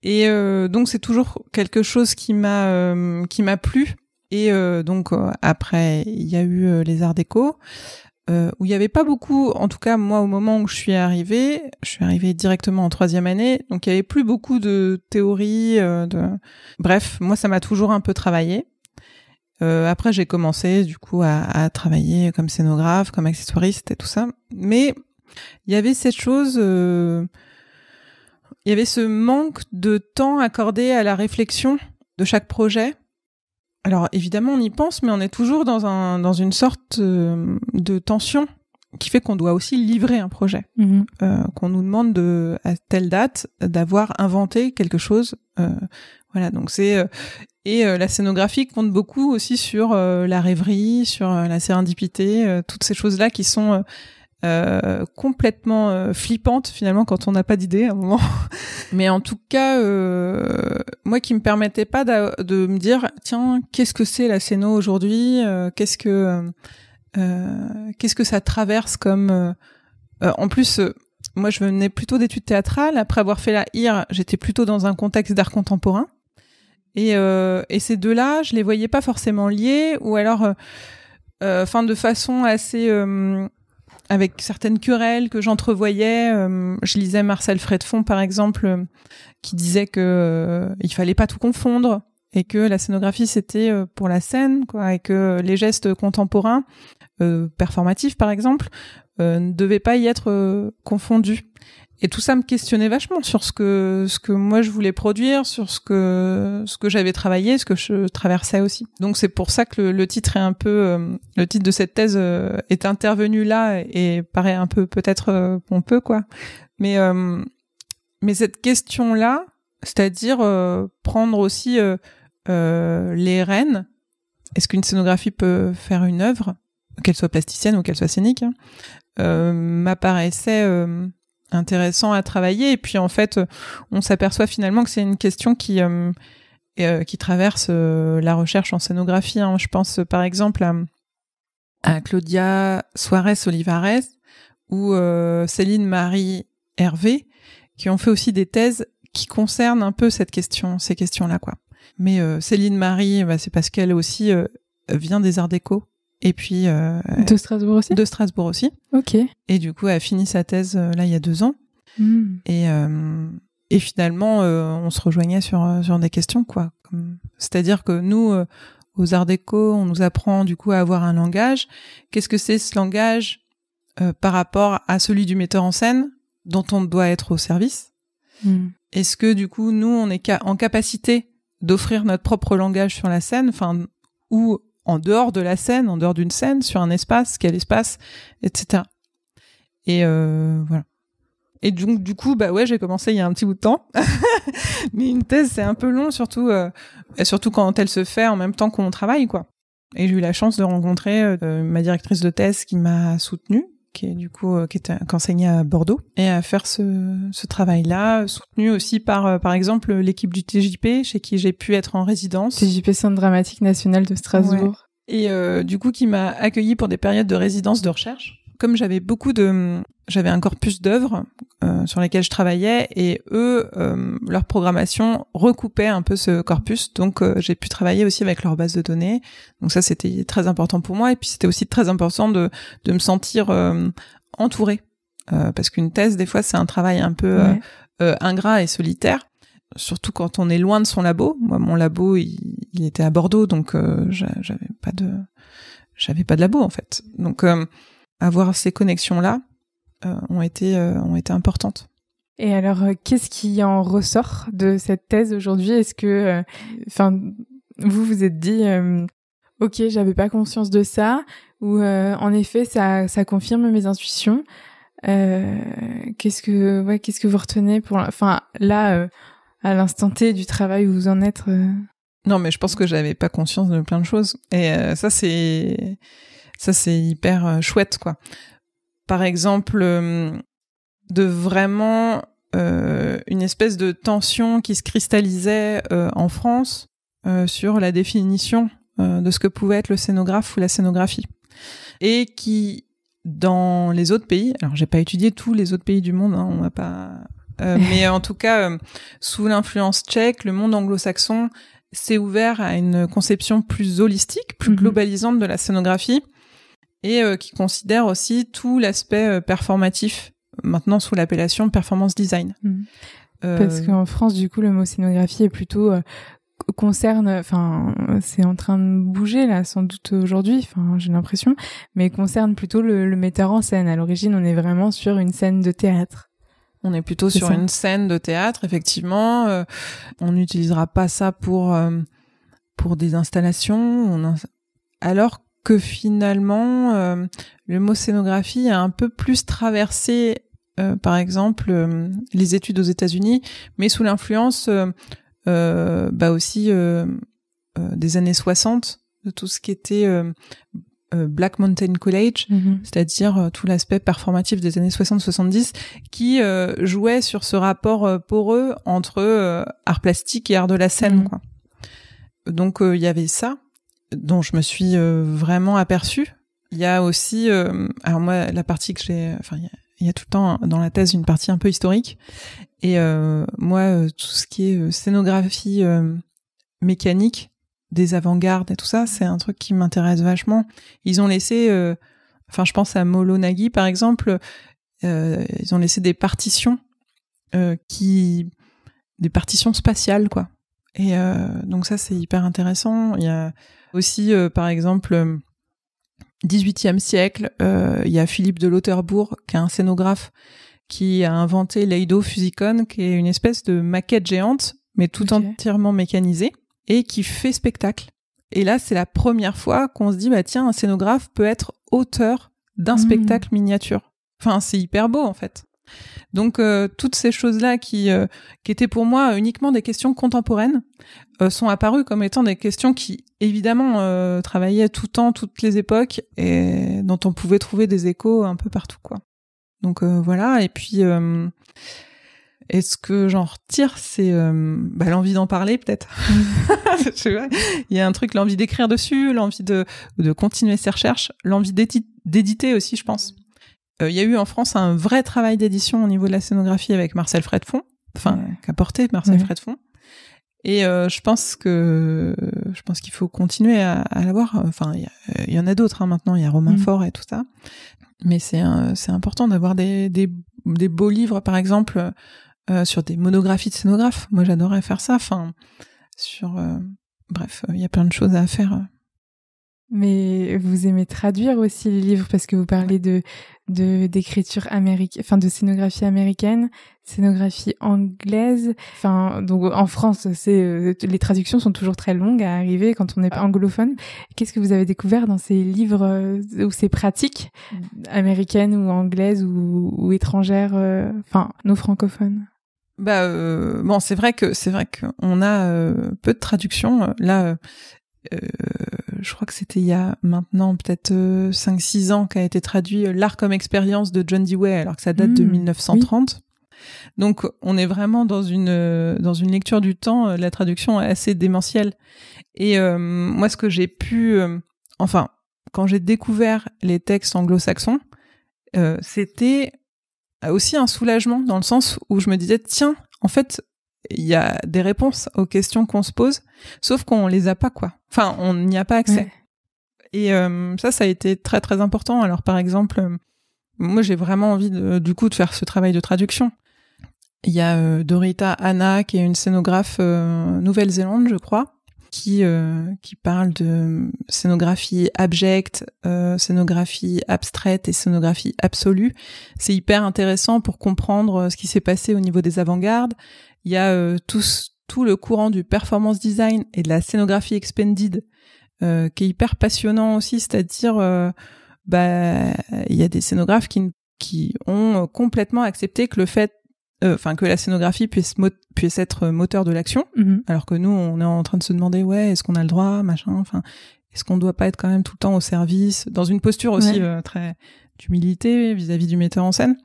Et euh, donc c'est toujours quelque chose qui m'a euh, qui m'a plu. Et euh, donc après il y a eu les Arts Déco. où il n'y avait pas beaucoup, en tout cas moi au moment où je suis arrivée, je suis arrivée directement en troisième année, donc il n'y avait plus beaucoup de théories. de... Bref, moi ça m'a toujours un peu travaillé. après j'ai commencé du coup à, à, travailler comme scénographe, comme accessoiriste et tout ça, mais il y avait cette chose il y avait ce manque de temps accordé à la réflexion de chaque projet. Alors évidemment, on y pense, mais on est toujours dans, un, dans une sorte euh, de tension qui fait qu'on doit aussi livrer un projet, mmh euh, qu'on nous demande de, à telle date d'avoir inventé quelque chose. Euh, voilà, donc c'est et la scénographie compte beaucoup aussi sur la rêverie, sur la sérendipité, toutes ces choses là qui sont euh, complètement euh, flippante finalement quand on n'a pas d'idée à un moment. Mais en tout cas, euh, moi qui me permettait pas de me dire tiens qu'est-ce que c'est la Séno aujourd'hui, qu'est-ce que qu'est-ce que ça traverse comme. en plus, moi je venais plutôt d'études théâtrales. Après avoir fait la IR, j'étais plutôt dans un contexte d'art contemporain. Et, et ces deux-là, je les voyais pas forcément liés, ou alors, enfin de façon assez avec certaines querelles que j'entrevoyais. Euh, je lisais Marcel Fredfond, par exemple, euh, qui disait que euh, il fallait pas tout confondre et que la scénographie c'était pour la scène, quoi, et que les gestes contemporains, performatifs par exemple, ne devaient pas y être confondus. Et tout ça me questionnait vachement sur ce que ce que moi je voulais produire, sur ce que ce que j'avais travaillé, ce que je traversais aussi. Donc c'est pour ça que le, titre est un peu euh, le titre de cette thèse euh, est intervenu là et, paraît un peu peut-être pompeux euh, quoi. Mais mais cette question là, c'est-à-dire prendre aussi les rênes. Est-ce qu'une scénographie peut faire une œuvre, qu'elle soit plasticienne ou qu'elle soit scénique, hein, m'apparaissait intéressant à travailler. Et puis en fait, on s'aperçoit finalement que c'est une question qui euh, euh, qui traverse euh, la recherche en scénographie. Hein. Je pense par exemple à, Claudia Suarez Olivares ou Céline Marie Hervé qui ont fait aussi des thèses qui concernent un peu cette question, ces questions-là, quoi. Mais Céline Marie, bah, c'est parce qu'elle aussi vient des Arts Déco et puis euh, de Strasbourg aussi. De Strasbourg aussi. Ok. Et du coup, elle a fini sa thèse euh, là il y a deux ans. Hmm. Et euh, et finalement, on se rejoignait sur sur des questions quoi. C'est-à-dire que nous, aux Arts Déco, on nous apprend du coup à avoir un langage. Qu'est-ce que c'est ce langage par rapport à celui du metteur en scène dont on doit être au service hmm. Est-ce que du coup, nous, on est en capacité d'offrir notre propre langage sur la scène, enfin, ou en dehors de la scène, en dehors d'une scène, sur un espace, quel espace, etc. Et euh, voilà. Et donc du coup, bah ouais, j'ai commencé il y a un petit bout de temps, mais une thèse c'est un peu long, surtout euh, surtout quand elle se fait en même temps qu'on travaille, quoi. Et j'ai eu la chance de rencontrer euh, ma directrice de thèse qui m'a soutenue euh, qui est du coup qui est à Bordeaux et à faire ce, travail-là, soutenu aussi par euh, par exemple l'équipe du TJP chez qui j'ai pu être en résidence. TJP Centre dramatique national de Strasbourg. Et euh, du coup qui m'a accueilli pour des périodes de résidence de recherche. Comme j'avais beaucoup de j'avais un corpus d'œuvres euh, sur lesquels je travaillais et eux, euh, leur programmation recoupait un peu ce corpus. Donc euh, j'ai pu travailler aussi avec leur base de données. Donc ça, c'était très important pour moi. Et puis c'était aussi très important de, de me sentir entourée. parce qu'une thèse, des fois, c'est un travail un peu ingrat et solitaire. Surtout quand on est loin de son labo. Moi, mon labo, il, il était à Bordeaux, donc j'avais pas de, j'avais pas de labo en fait. Donc avoir ces connexions là, euh, ont, été, euh, ont été importantes. Et alors, euh, qu'est-ce qui en ressort de cette thèse aujourd'hui Est-ce que, enfin, vous vous êtes dit, ok, j'avais pas conscience de ça, ou en effet, ça, ça confirme mes intuitions. qu'est-ce que ouais, qu'est-ce que vous retenez pour enfin là à l'instant T du travail où vous en êtes Non, mais je pense que j'avais pas conscience de plein de choses et ça c'est ça c'est hyper chouette quoi par exemple, euh, de vraiment euh, une espèce de tension qui se cristallisait euh, en France sur la définition de ce que pouvait être le scénographe ou la scénographie. Et qui, dans les autres pays, alors j'ai pas étudié tous les autres pays du monde, hein, on va pas... mais en tout cas, sous l'influence tchèque, le monde anglo-saxon s'est ouvert à une conception plus holistique, plus mhm. globalisante de la scénographie, et euh, qui considère aussi tout l'aspect euh, performatif, maintenant sous l'appellation performance design. Mm. Euh, Parce qu'en France, du coup, le mot scénographie est plutôt concerne, enfin, c'est en train de bouger là, sans doute aujourd'hui, enfin, j'ai l'impression, mais concerne plutôt le, metteur en scène. À l'origine, on est vraiment sur une scène de théâtre. On est plutôt sur une scène de théâtre, effectivement. on n'utilisera pas ça pour pour des installations. On Alors que finalement euh, le mot scénographie a un peu plus traversé, euh, par exemple, euh, les études aux États-Unis, mais sous l'influence bah aussi des années 60, de tout ce qui était Black Mountain College, mhm. c'est-à-dire tout l'aspect performatif des années 60-70, qui jouait sur ce rapport poreux entre art plastique et art de la scène. Mhm. Donc il y avait ça dont je me suis euh, vraiment aperçu. Il y a aussi, euh, alors moi, la partie que j'ai, enfin, il y, a, tout le temps hein, dans la thèse une partie un peu historique. Et euh, moi, tout ce qui est scénographie mécanique des avant-gardes et tout ça, c'est un truc qui m'intéresse vachement. Ils ont laissé, enfin, je pense à Molo Nagy par exemple, ils ont laissé des partitions qui, des partitions spatiales, quoi. Et donc ça, c'est hyper intéressant. Il y a aussi, euh, par exemple, 18e euh, siècle, euh, il y a Philippe de Lauterbourg, qui est un scénographe, qui a inventé l'Eido Fusicon, qui est une espèce de maquette géante, mais tout entièrement mécanisée, et qui fait spectacle. Et là, c'est la première fois qu'on se dit, bah tiens, un scénographe peut être auteur d'un hmm. spectacle miniature. Enfin, c'est hyper beau en fait. Donc euh, toutes ces choses-là euh, qui, étaient pour moi uniquement des questions contemporaines euh, sont apparues comme étant des questions qui évidemment travaillaient tout temps, toutes les époques et dont on pouvait trouver des échos un peu partout quoi. Donc voilà et puis est ce que j'en retire, c'est bah, l'envie d'en parler peut-être. Il y a un truc, l'envie d'écrire dessus, l'envie de, de continuer ses recherches, l'envie d'éditer aussi, je pense. Euh, il y a eu en France un vrai travail d'édition au niveau de la scénographie avec Marcel Fredfond, enfin qu'a porté Marcel Fredfond. Et euh, je pense que je pense qu'il faut continuer à, l'avoir. Enfin, euh, il y, en a d'autres hein, maintenant. Il y a Romain mm. Fort et tout ça. Mais c'est c'est important d'avoir des, des, des beaux livres, par exemple, sur des monographies de scénographes. Moi, j'adorerais faire ça. Enfin, sur bref, il y a plein de choses à faire mais vous aimez traduire aussi les livres parce que vous parlez de de d'écriture américaine, enfin de scénographie américaine, scénographie anglaise. Enfin, donc en France, c'est euh, les traductions sont toujours très longues à arriver quand on n'est pas ah. anglophone. Qu'est-ce que vous avez découvert dans ces livres euh, ou ces pratiques mmh. américaines ou anglaises ou, étrangères, euh, enfin nos francophones? Bah bon, c'est vrai que c'est vrai qu'on a peu de traductions. Là, euh, je crois que c'était il y a maintenant peut-être 5-6 euh, ans qu'a été traduit euh, L'art comme expérience de John Dewey, alors que ça date de 1930. Hmm, Donc on est vraiment dans une dans une lecture du temps, la traduction est assez démentielle. Et moi ce que j'ai pu enfin quand j'ai découvert les textes anglo-saxons, euh, c'était aussi un soulagement dans le sens où je me disais tiens, en fait il y a des réponses aux questions qu'on se pose, sauf qu'on les a pas quoi. Enfin, on n'y a pas accès. Et euh, ça, ça a été très très important. Alors par exemple, euh, moi j'ai vraiment envie du coup de faire ce travail de traduction. Il y a euh, Dorita Anna qui est une scénographe Nouvelle-Zélande, je crois, qui qui parle de scénographie abjecte, scénographie abstraite et scénographie absolue. C'est hyper intéressant pour comprendre ce qui s'est passé au niveau des avant-gardes il y a euh, tout, tout le courant du performance design et de la scénographie expanded euh, qui est hyper passionnant aussi, c'est-à-dire euh, bah il y a des scénographes qui qui ont euh, complètement accepté que le fait enfin que la scénographie puisse puisse être moteur de l'action mmh alors que nous on est en train de se demander ouais est-ce qu'on a le droit machin enfin est-ce qu'on ne doit pas être quand même tout le temps au service dans une posture aussi très d'humilité vis-à-vis du metteur en scène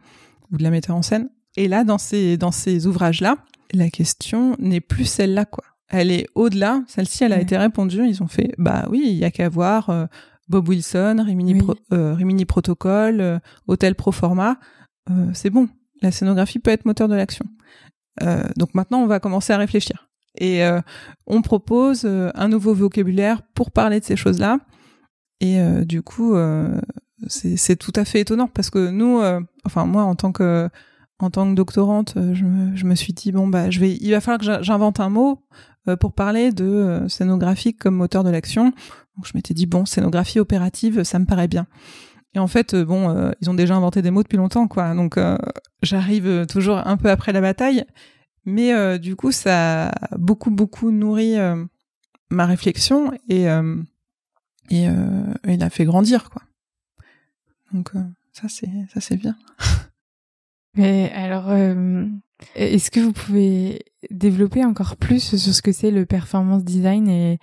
ou de la metteur en scène et là dans ces dans ces ouvrages là la question n'est plus celle-là, quoi. Elle est au-delà. Celle-ci, elle a été répondue. Ils ont fait, bah oui, il y a qu'à voir euh, Bob Wilson, Rimini, Pro, euh, Protocol, euh, Proforma. c'est bon. La scénographie peut être moteur de l'action. donc maintenant, on va commencer à réfléchir. Et on propose un nouveau vocabulaire pour parler de ces choses-là. Et du coup, c'est tout à fait étonnant parce que nous, enfin moi, en tant que en tant que doctorante, euh, je me, je me, suis dit bon bah je vais, il va falloir que j'invente un mot euh, pour parler de euh, scénographie comme moteur de l'action. Donc je m'étais dit bon scénographie opérative, ça me paraît bien. Et en fait bon, ils ont déjà inventé des mots depuis longtemps quoi. Donc j'arrive toujours un peu après la bataille, mais du coup ça a beaucoup beaucoup nourri ma réflexion et et il a fait grandir quoi. Donc ça c'est ça c'est bien. Mais alors, euh, est-ce que vous pouvez développer encore plus sur ce que c'est le performance design et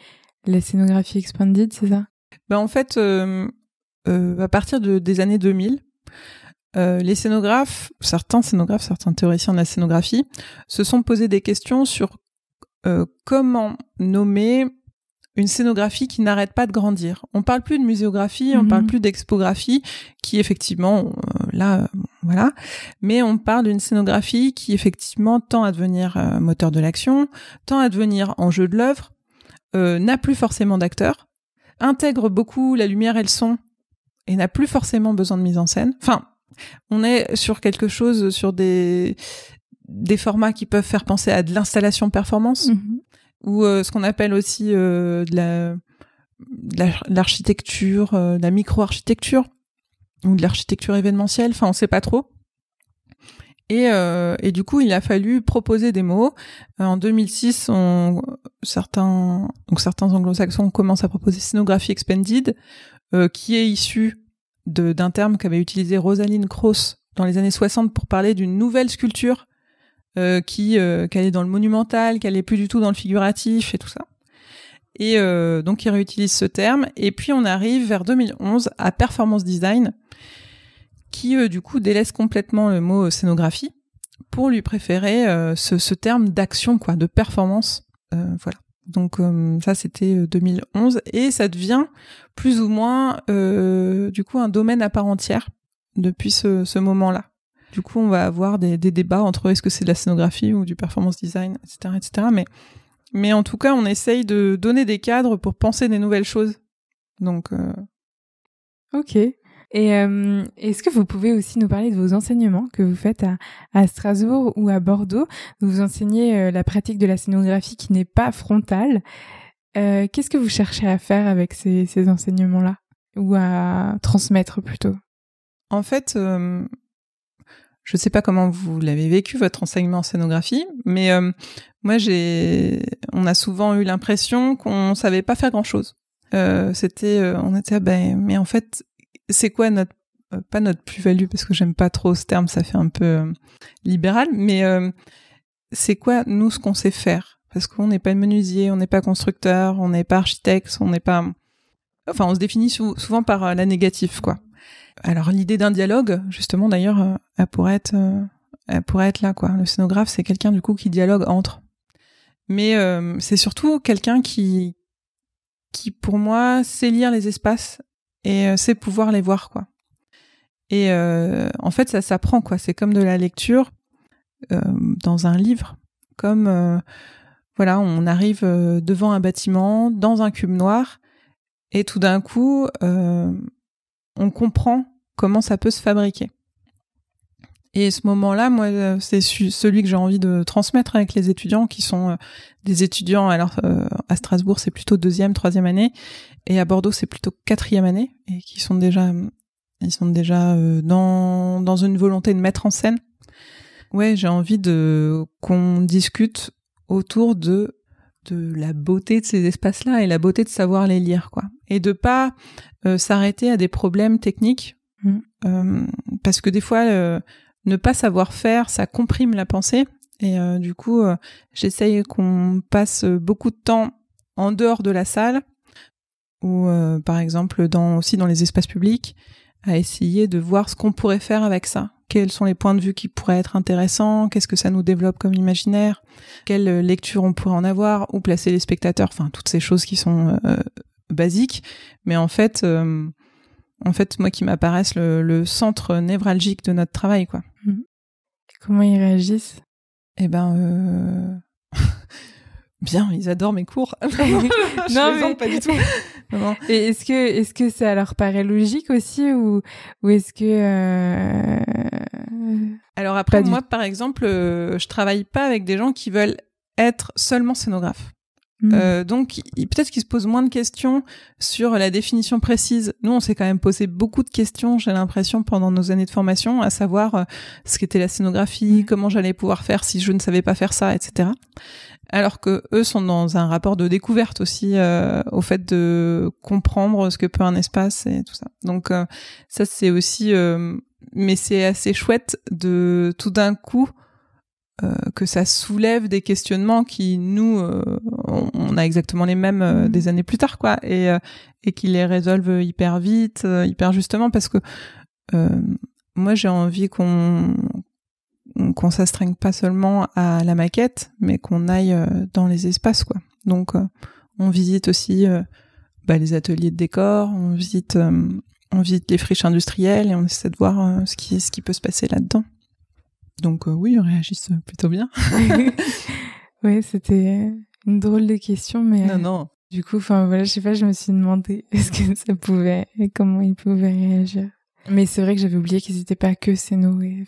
la scénographie expanded, c'est ça ben, En fait, euh, euh, à partir des années 2000, les scénographes, certains scénographes, certains théoriciens de la scénographie, se sont posés des questions sur comment nommer une scénographie qui n'arrête pas de grandir. On parle plus de muséographie, on parle mhm. plus d'expographie, qui effectivement, euh, là, euh, voilà, mais on parle d'une scénographie qui effectivement tend à devenir euh, moteur de l'action, tend à devenir enjeu de l'œuvre, n'a plus forcément d'acteur, intègre beaucoup la lumière et le son, et n'a plus forcément besoin de mise en scène. Enfin, on est sur quelque chose, sur des des formats qui peuvent faire penser à de l'installation performance. Mhm ou euh, ce qu'on appelle aussi euh, de la l'architecture, euh, de la micro-architecture ou de l'architecture événementielle, enfin on sait pas trop. Et, du coup, il a fallu proposer des mots. en 2006, certains, certains anglo-saxons commencent à proposer scénographie expanded, qui est issu d'un terme qu'avait utilisé Rosaline Cross dans les années 60 pour parler d'une nouvelle sculpture euh, qui euh, qu'elle est dans le monumental, qu'elle est plus du tout dans le figuratif et tout ça. Et euh, donc il réutilise ce terme. Et puis on arrive vers 2011 à performance design, qui du coup délaisse complètement le mot scénographie pour lui préférer ce, terme d'action quoi, de performance. voilà. Donc ça c'était 2011 et ça devient plus ou moins du coup un domaine à part entière depuis ce moment-là. Du coup, on va avoir des, débats entre est-ce que c'est de la scénographie ou du performance design, etc., etc. Mais, en tout cas, on essaye de donner des cadres pour penser des nouvelles choses. Donc. Euh, ok. Et euh, est-ce que vous pouvez aussi nous parler de vos enseignements que vous faites à, Strasbourg ou à Bordeaux Vous enseignez euh, la pratique de la scénographie qui n'est pas frontale. Qu'est-ce que vous cherchez à faire avec ces enseignements-là Ou à transmettre plutôt En fait, je ne sais pas comment vous l'avez vécu votre enseignement en scénographie, mais euh, moi j'ai, on a souvent eu l'impression qu'on savait pas faire grand chose. Euh, c'était, euh, on était, ah ben, mais en fait, c'est quoi notre, pas notre plus-value parce que j'aime pas trop ce terme, ça fait un peu libéral, mais c'est quoi nous ce qu'on sait faire Parce qu'on n'est pas menuisier, on n'est pas constructeur, on n'est pas architecte, on n'est pas, enfin on se définit souvent par la négative quoi. Alors l'idée d'un dialogue, justement d'ailleurs, euh, elle pourrait être, euh, elle pourrait être là quoi. Le scénographe, c'est quelqu'un du coup qui dialogue entre. Mais euh, c'est surtout quelqu'un qui, qui pour moi, sait lire les espaces et sait pouvoir les voir quoi. Et en fait, ça s'apprend quoi. C'est comme de la lecture dans un livre, comme voilà, on arrive devant un bâtiment, dans un cube noir, et tout d'un coup, on comprend comment ça peut se fabriquer. Et ce moment-là, moi, euh, c'est celui que j'ai envie de transmettre avec les étudiants qui sont euh, des étudiants. Alors euh, à Strasbourg, c'est plutôt deuxième, troisième année, et à Bordeaux, c'est plutôt quatrième année, et qui sont déjà, ils sont déjà dans dans une volonté de mettre en scène. Ouais, j'ai envie de qu'on discute autour de de euh, la beauté de ces espaces-là et la beauté de savoir les lire, quoi. Et de pas euh, s'arrêter à des problèmes techniques, mm. euh, parce que des fois, ne pas savoir faire, ça comprime la pensée. Et du coup, j'essaye qu'on passe beaucoup de temps en dehors de la salle, ou par exemple dans, aussi dans les espaces publics, à essayer de voir ce qu'on pourrait faire avec ça quels sont les points de vue qui pourraient être intéressants, qu'est-ce que ça nous développe comme imaginaire, quelle euh, lecture on pourrait en avoir, où placer les spectateurs, enfin toutes ces choses qui sont euh, basiques, mais en fait, euh, en fait, moi qui m'apparaissent le, centre névralgique de notre travail, quoi. Mhm. comment ils réagissent Eh ben. bien, ils adorent mes cours. non, je pas du tout. Et est-ce que est-ce que ça leur paraît logique aussi ou ou est-ce que Mmh. Alors après, moi, par exemple, euh, je travaille pas avec des gens qui veulent être seulement scénographes. Mmh. Euh, donc peut-être qu'ils se posent moins de questions sur la définition précise. Nous, on s'est quand même posé beaucoup de questions, j'ai l'impression, pendant nos années de formation, à savoir euh, ce qu'était la scénographie, mmh. comment j'allais pouvoir faire si je ne savais pas faire ça, etc. Alors que eux sont dans un rapport de découverte aussi au fait de comprendre ce que peut un espace et tout ça. Donc ça, c'est aussi mais c'est assez chouette de tout d'un coup euh, que ça soulève des questionnements qui nous euh, on, a exactement les mêmes euh, des mhm. années plus tard quoi et et qui les résolvent hyper vite hyper justement parce que moi j'ai envie qu'on qu'on s'astreigne pas seulement à la maquette mais qu'on aille dans les espaces quoi donc on visite aussi bah, les ateliers de décor on visite on visite les friches industrielles et on essaie de voir euh, ce, qui, ce qui peut se passer là-dedans. Donc euh, oui, ils réagissent plutôt bien. oui, c'était une drôle de question, mais... Non, non. Du coup, enfin voilà, je sais pas, je me suis demandé est-ce que ça pouvait et comment ils pouvaient réagir. Mais c'est vrai que j'avais oublié qu'ils n'étaient pas que Sénoué.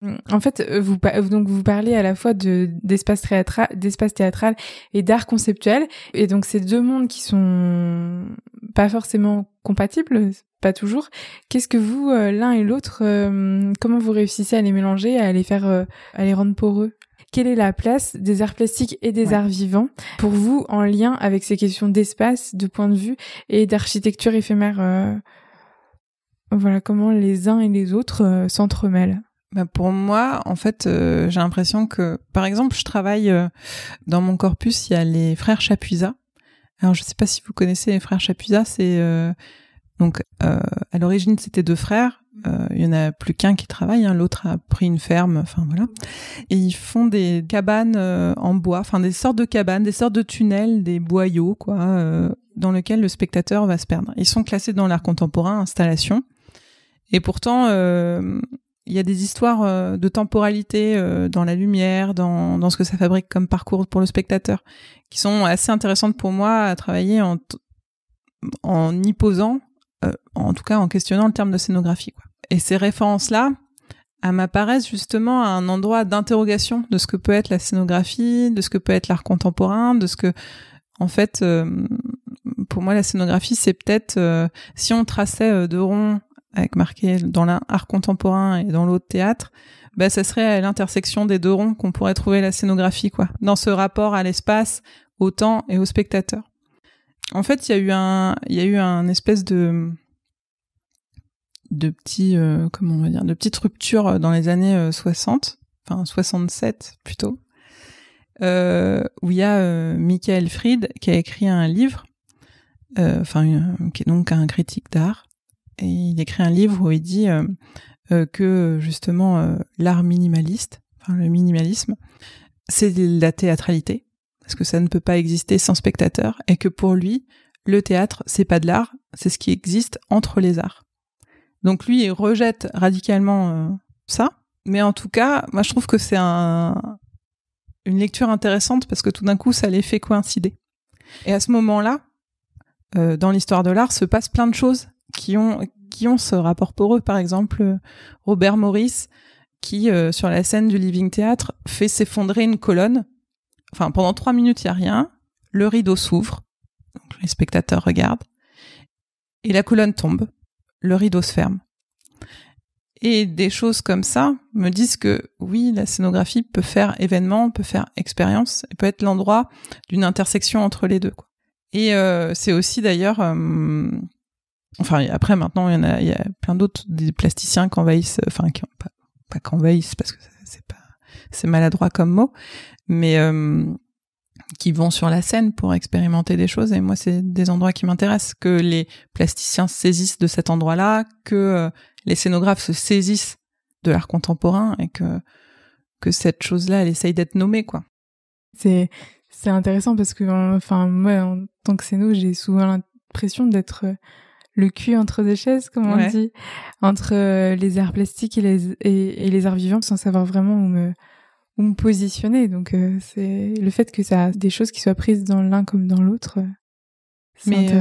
Mmh, en fait, euh, vous, euh, donc vous parlez à la fois d'espace, théâtral, et d'art conceptuel. Et donc, ces deux mondes qui sont pas forcément compatibles, pas toujours. Qu'est-ce que vous, euh, l'un et l'autre, comment vous réussissez à les mélanger, à les faire, à les rendre poreux? quelle est la place des arts plastiques et des arts vivants pour vous en lien avec ces questions d'espace, de point de vue et d'architecture éphémère Voilà comment les uns et les autres s'entremêlent. Bah, pour moi, en fait, euh, j'ai l'impression que, par exemple, je travaille euh, dans mon corpus, il y a les frères Chapuisat. Alors, je ne sais pas si vous connaissez les frères Chapuisat, c'est euh, donc euh, à l'origine c'était deux frères. Il y en a plus qu'un qui travaille, hein, l'autre a pris une ferme, enfin voilà. Et ils font des cabanes en bois, enfin des sortes de cabanes, des sortes de tunnels, des boyaux, quoi, dans lesquels le spectateur va se perdre. Ils sont classés dans l'art contemporain, installation. Et pourtant, euh, il y a des histoires euh, de temporalité euh, dans la lumière, dans, dans, ce que ça fabrique comme parcours pour le spectateur, qui sont assez intéressantes pour moi à travailler en, en y posant, euh, en tout cas en questionnant le terme de scénographie. Quoi. Et ces références-là, elles m'apparaissent justement à un endroit d'interrogation de ce que peut être la scénographie, de ce que peut être l'art contemporain, de ce que, en fait, pour moi, la scénographie, c'est peut-être, si on traçait de rond avec marqué dans l'un art contemporain et dans l'autre théâtre, bah, ça serait à l'intersection des deux ronds qu'on pourrait trouver la scénographie, quoi, dans ce rapport à l'espace, au temps et au spectateur. En fait, il y a eu un, il y a eu un espèce de, de petits, euh, comment on va dire, de petites ruptures dans les années 60, euh, enfin 67 plutôt, euh, où il y a Michael Fried qui a écrit un livre, enfin qui est donc un critique d'art, il écrit un livre où il dit euh, euh, que justement euh, l'art minimaliste, enfin le minimalisme, c'est la théâtralité, parce que ça ne peut pas exister sans spectateur, et que pour lui, le théâtre, c'est pas de l'art, c'est ce qui existe entre les arts. Donc lui, il rejette radicalement ça, mais en tout cas, moi je trouve que c'est une lecture intéressante parce que tout d'un coup, ça les fait coïncider. Et à ce moment-là, dans l'histoire de l'art, se passent plein de choses qui ont qui ont ce rapport eux. Par exemple, Robert Morris, qui euh, sur la scène du Living Theatre fait s'effondrer une colonne. Enfin, pendant trois minutes, il n'y a rien. Le rideau s'ouvre, donc les spectateurs regardent, et la colonne tombe. Le rideau se ferme. Et des choses comme ça me disent que oui, la scénographie peut faire événement, peut faire expérience, peut être l'endroit d'une intersection entre les deux. Et euh, c'est aussi d'ailleurs euh, Enfin, après, maintenant, il y en a, il y a plein d'autres, des plasticiens qui envahissent, euh, enfin, qui pas, qu'envahissent, parce que c'est pas, c'est maladroit comme mot, mais qui vont sur la scène pour expérimenter des choses. Et moi, c'est des endroits qui m'intéressent, que les plasticiens saisissent de cet endroit-là, que euh, les scénographes se saisissent de l'art contemporain et que, que cette chose-là, elle essaye d'être nommée, quoi. C'est, c'est intéressant parce que, enfin, moi, en tant que scéno, j'ai souvent l'impression d'être euh, le cul entre deux chaises, comme on dit, entre euh, les arts plastiques et les, et, les arts vivants, sans savoir vraiment où me, où me positionner. Donc euh, c'est le fait que ça a des choses qui soient prises dans l'un comme dans l'autre. Euh, mais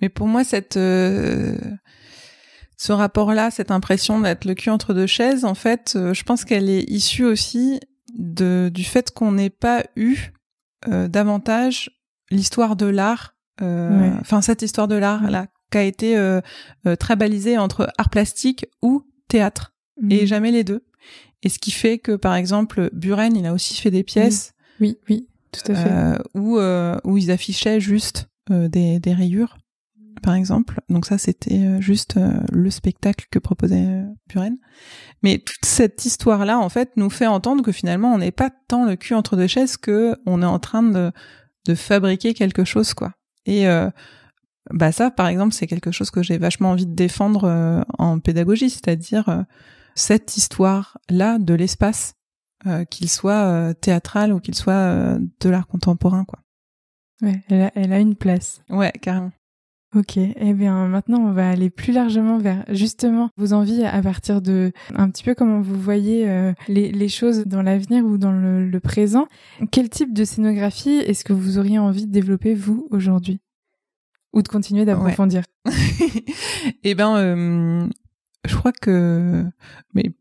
mais pour moi cette ce rapport-là, cette impression d'être le cul entre deux chaises, en fait, je pense qu'elle est issue aussi de du fait qu'on n'ait pas eu davantage l'histoire de l'art. Enfin cette histoire de l'art là qui a été euh, euh très balisé entre art plastique ou théâtre mhm. et jamais les deux. Et ce qui fait que par exemple Buren, il a aussi fait des pièces. Oui, oui, tout à fait. Euh, où euh, où ils affichaient juste des, des rayures par exemple. Donc ça, c'était juste le spectacle que proposait Buren. Mais toute cette histoire-là, en fait, nous fait entendre que finalement, on n'est pas tant le cul entre deux chaises que on est en train de, de fabriquer quelque chose, quoi. Et bah ça, par exemple, c'est quelque chose que j'ai vachement envie de défendre euh, en pédagogie, c'est-à-dire euh, cette histoire-là de l'espace, euh, qu'il soit théâtral ou qu'il soit de l'art contemporain, quoi. Ouais, elle a, une place. Ouais, carrément. Ok, eh bien maintenant on va aller plus largement vers justement vos envies à partir de un petit peu comment vous voyez les, choses dans l'avenir ou dans le présent. Quel type de scénographie est-ce que vous auriez envie de développer vous aujourd'hui ou de continuer d'approfondir et Eh ben, euh, je crois que, mais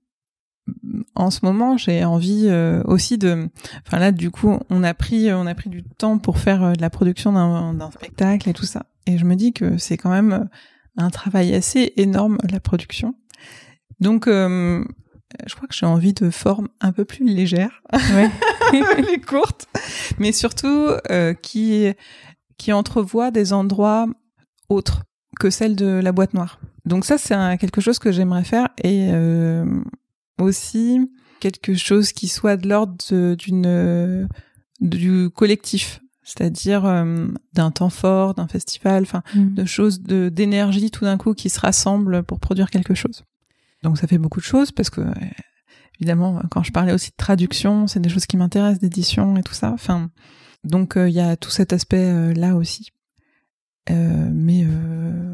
mm, en ce moment, j'ai envie euh, aussi de. Enfin là, du coup, on a pris, euh, on a pris du temps pour faire de la production d'un spectacle et tout ça. Et je me dis que c'est quand même un travail assez énorme la production. Donc je crois que j'ai envie de formes un peu plus légères, ouais. les courtes, mais surtout euh, qui qui entrevoit des endroits autres que celles de la boîte noire. Donc ça, c'est quelque chose que j'aimerais faire et euh, aussi quelque chose qui soit de l'ordre d'une euh, du collectif, c'est-à-dire euh, d'un temps fort, d'un festival, enfin mmh. de choses de d'énergie tout d'un coup qui se rassemblent pour produire quelque chose. Donc ça fait beaucoup de choses parce que évidemment quand je parlais aussi de traduction, c'est des choses qui m'intéressent d'édition et tout ça. Enfin, donc il euh, y a tout cet aspect euh, là aussi. Euh, mais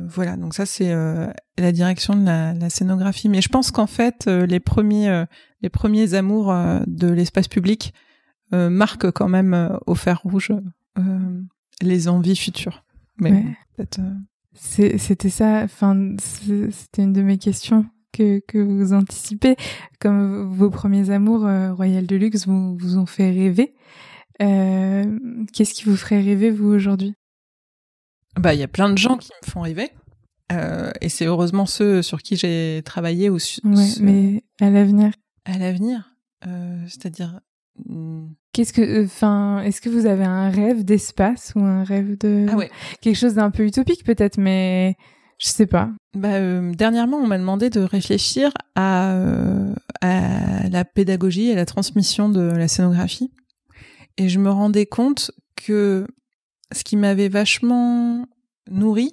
voilà, donc ça c'est la direction de la, scénographie. Mais je pense qu'en fait les premiers les premiers amours de l'espace public marquent quand même au fer rouge les envies futures. C'était ça, enfin, c'était une de mes questions que, vous anticipez. Comme vos premiers amours, Royal Deluxe, vous, vous ont fait rêver. Euh, qu'est-ce qui vous ferait rêver, vous, aujourd'hui Bah, il y a plein de gens qui me font rêver. Euh, et c'est heureusement ceux sur qui j'ai travaillé. Ou mais à l'avenir. À l'avenir euh, C'est-à-dire. Hmm. Qu'est-ce que, enfin, est-ce que vous avez un rêve d'espace ou un rêve de ah quelque chose d'un peu utopique peut-être, mais je sais pas. Bah, dernièrement, on m'a demandé de réfléchir à, à la pédagogie et la transmission de la scénographie. Et je me rendais compte que ce qui m'avait vachement nourri,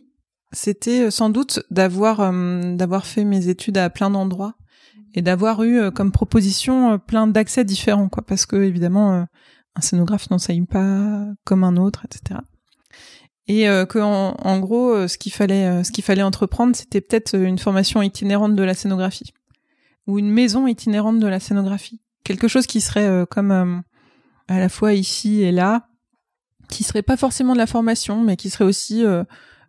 c'était euh, sans doute d'avoir euh, d'avoir fait mes études à plein d'endroits mmh. et d'avoir eu euh, comme proposition plein d'accès différents quoi parce que évidemment un scénographe n'enseigne pas comme un autre etc et que en, en gros ce qu'il fallait ce qu'il fallait entreprendre c'était peut-être une formation itinérante de la scénographie ou une maison itinérante de la scénographie quelque chose qui serait comme à la fois ici et là, qui serait pas forcément de la formation, mais qui serait aussi euh,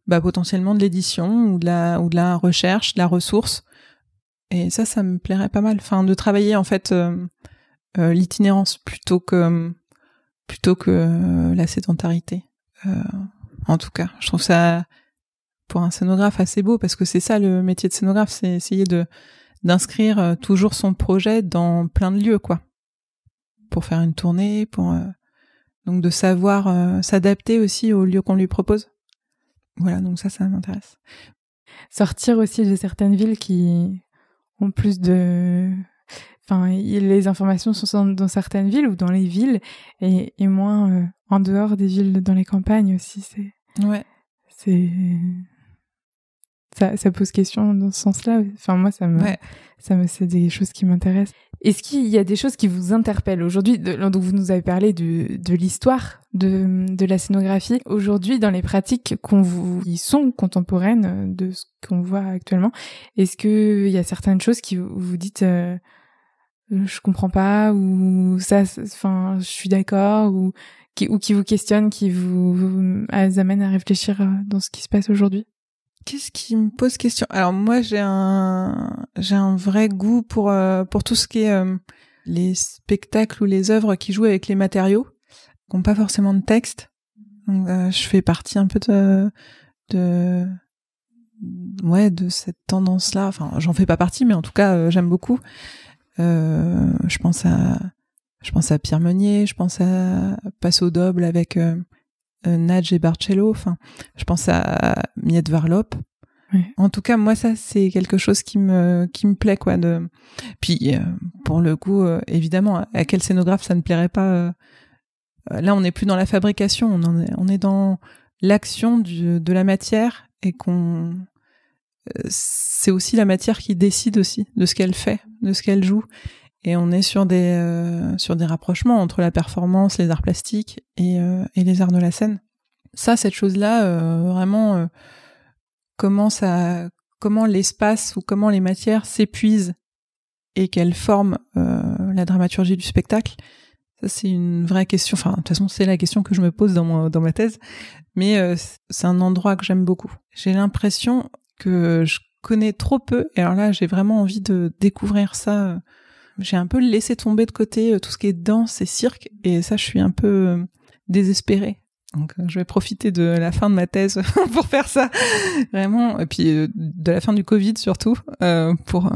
bah, potentiellement de l'édition ou de la ou de la recherche, de la ressource. Et ça, ça me plairait pas mal. Enfin, de travailler en fait euh, euh, l'itinérance plutôt que plutôt que la sédentarité. en tout cas, je trouve ça pour un scénographe assez beau parce que c'est ça le métier de scénographe, c'est essayer de d'inscrire toujours son projet dans plein de lieux, quoi pour faire une tournée, pour euh, donc de savoir euh, s'adapter aussi au lieu qu'on lui propose. Voilà, donc ça, ça m'intéresse. Sortir aussi de certaines villes qui ont plus de Enfin, les informations sont dans certaines villes ou dans les villes et, et moins euh, en dehors des villes dans les campagnes aussi c'est ouais c'est ça, pose question dans ce sens-là. Enfin, moi, ça me, ça me, c'est des choses qui m'intéressent. Est-ce qu'il y a des choses qui vous interpellent aujourd'hui Donc, vous nous avez parlé de, de l'histoire de, de la scénographie. Aujourd'hui, dans les pratiques qu'on vous, qui sont contemporaines de ce qu'on voit actuellement, est-ce qu'il y a certaines choses qui vous, dites euh, je comprends pas ou ça, enfin, je suis d'accord ou qui, ou qui vous questionnent, qui vous, vous amènent à réfléchir euh, dans ce qui se passe aujourd'hui Qu'est-ce qui me pose question Alors moi j'ai un j'ai un vrai goût pour euh, pour tout ce qui est euh, les spectacles ou les œuvres qui jouent avec les matériaux, qui n'ont pas forcément de texte. Donc, euh, je fais partie un peu de de ouais de cette tendance là. Enfin j'en fais pas partie, mais en tout cas j'aime beaucoup. je pense à je pense à Pierre Meunier, je pense à Passo Doble avec euh, Nadj et Barcello, enfin, je pense à Miette Varlop. En tout cas, moi, ça, c'est quelque chose qui me, qui me plaît, quoi. De... Puis, euh, pour le coup, euh, évidemment, à quel scénographe ça ne plairait pas Là, on n'est plus dans la fabrication, on, est, on est dans l'action de la matière et qu'on c'est aussi la matière qui décide aussi de ce qu'elle fait, de ce qu'elle joue. Et on est sur des, euh, sur des rapprochements entre la performance, les arts plastiques et, euh, et les arts de la scène. Ça, cette chose-là, euh, vraiment, comment, ça, comment l'espace ou comment les matières s'épuisent et qu'elles forment la dramaturgie du spectacle, ça c'est une vraie question. Enfin, de toute façon, c'est la question que je me pose dans, mon, dans ma thèse. Mais c'est un endroit que j'aime beaucoup. J'ai l'impression que je connais trop peu. Et alors là, j'ai vraiment envie de découvrir ça j'ai un peu laissé tomber de côté euh, tout ce qui est danse et cirque, et ça, je suis un peu euh, désespérée. Donc, euh, je vais profiter de la fin de ma thèse pour faire ça, vraiment, et puis de la fin du Covid surtout, pour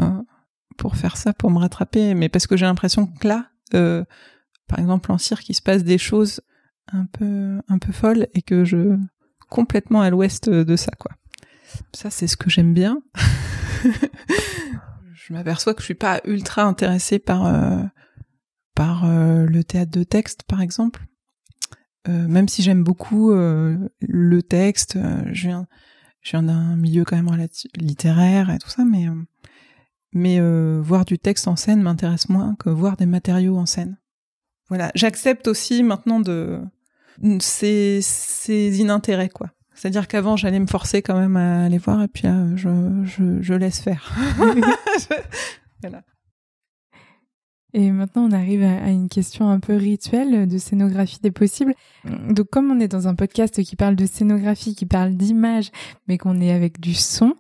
pour faire ça, pour me rattraper. Mais parce que j'ai l'impression que là, par exemple en cirque, il se passe des choses un peu un peu folles et que je complètement à l'ouest de ça, quoi. Ça, c'est ce que j'aime bien. je m'aperçois que je suis pas ultra intéressée par euh, par euh, le théâtre de texte, par exemple. Euh, même si j'aime beaucoup le texte, je viens je d'un milieu quand même littéraire et tout ça, mais mais voir du texte en scène m'intéresse moins que voir des matériaux en scène. Voilà, j'accepte aussi maintenant de ces ces inintérêts quoi. C'est-à-dire qu'avant, j'allais me forcer quand même à aller voir, et puis là, euh, je, laisse faire. voilà. Et maintenant, on arrive à une question un peu rituelle de scénographie des possibles. Donc, comme on est dans un podcast qui parle de scénographie, qui parle d'image, mais qu'on est avec du son,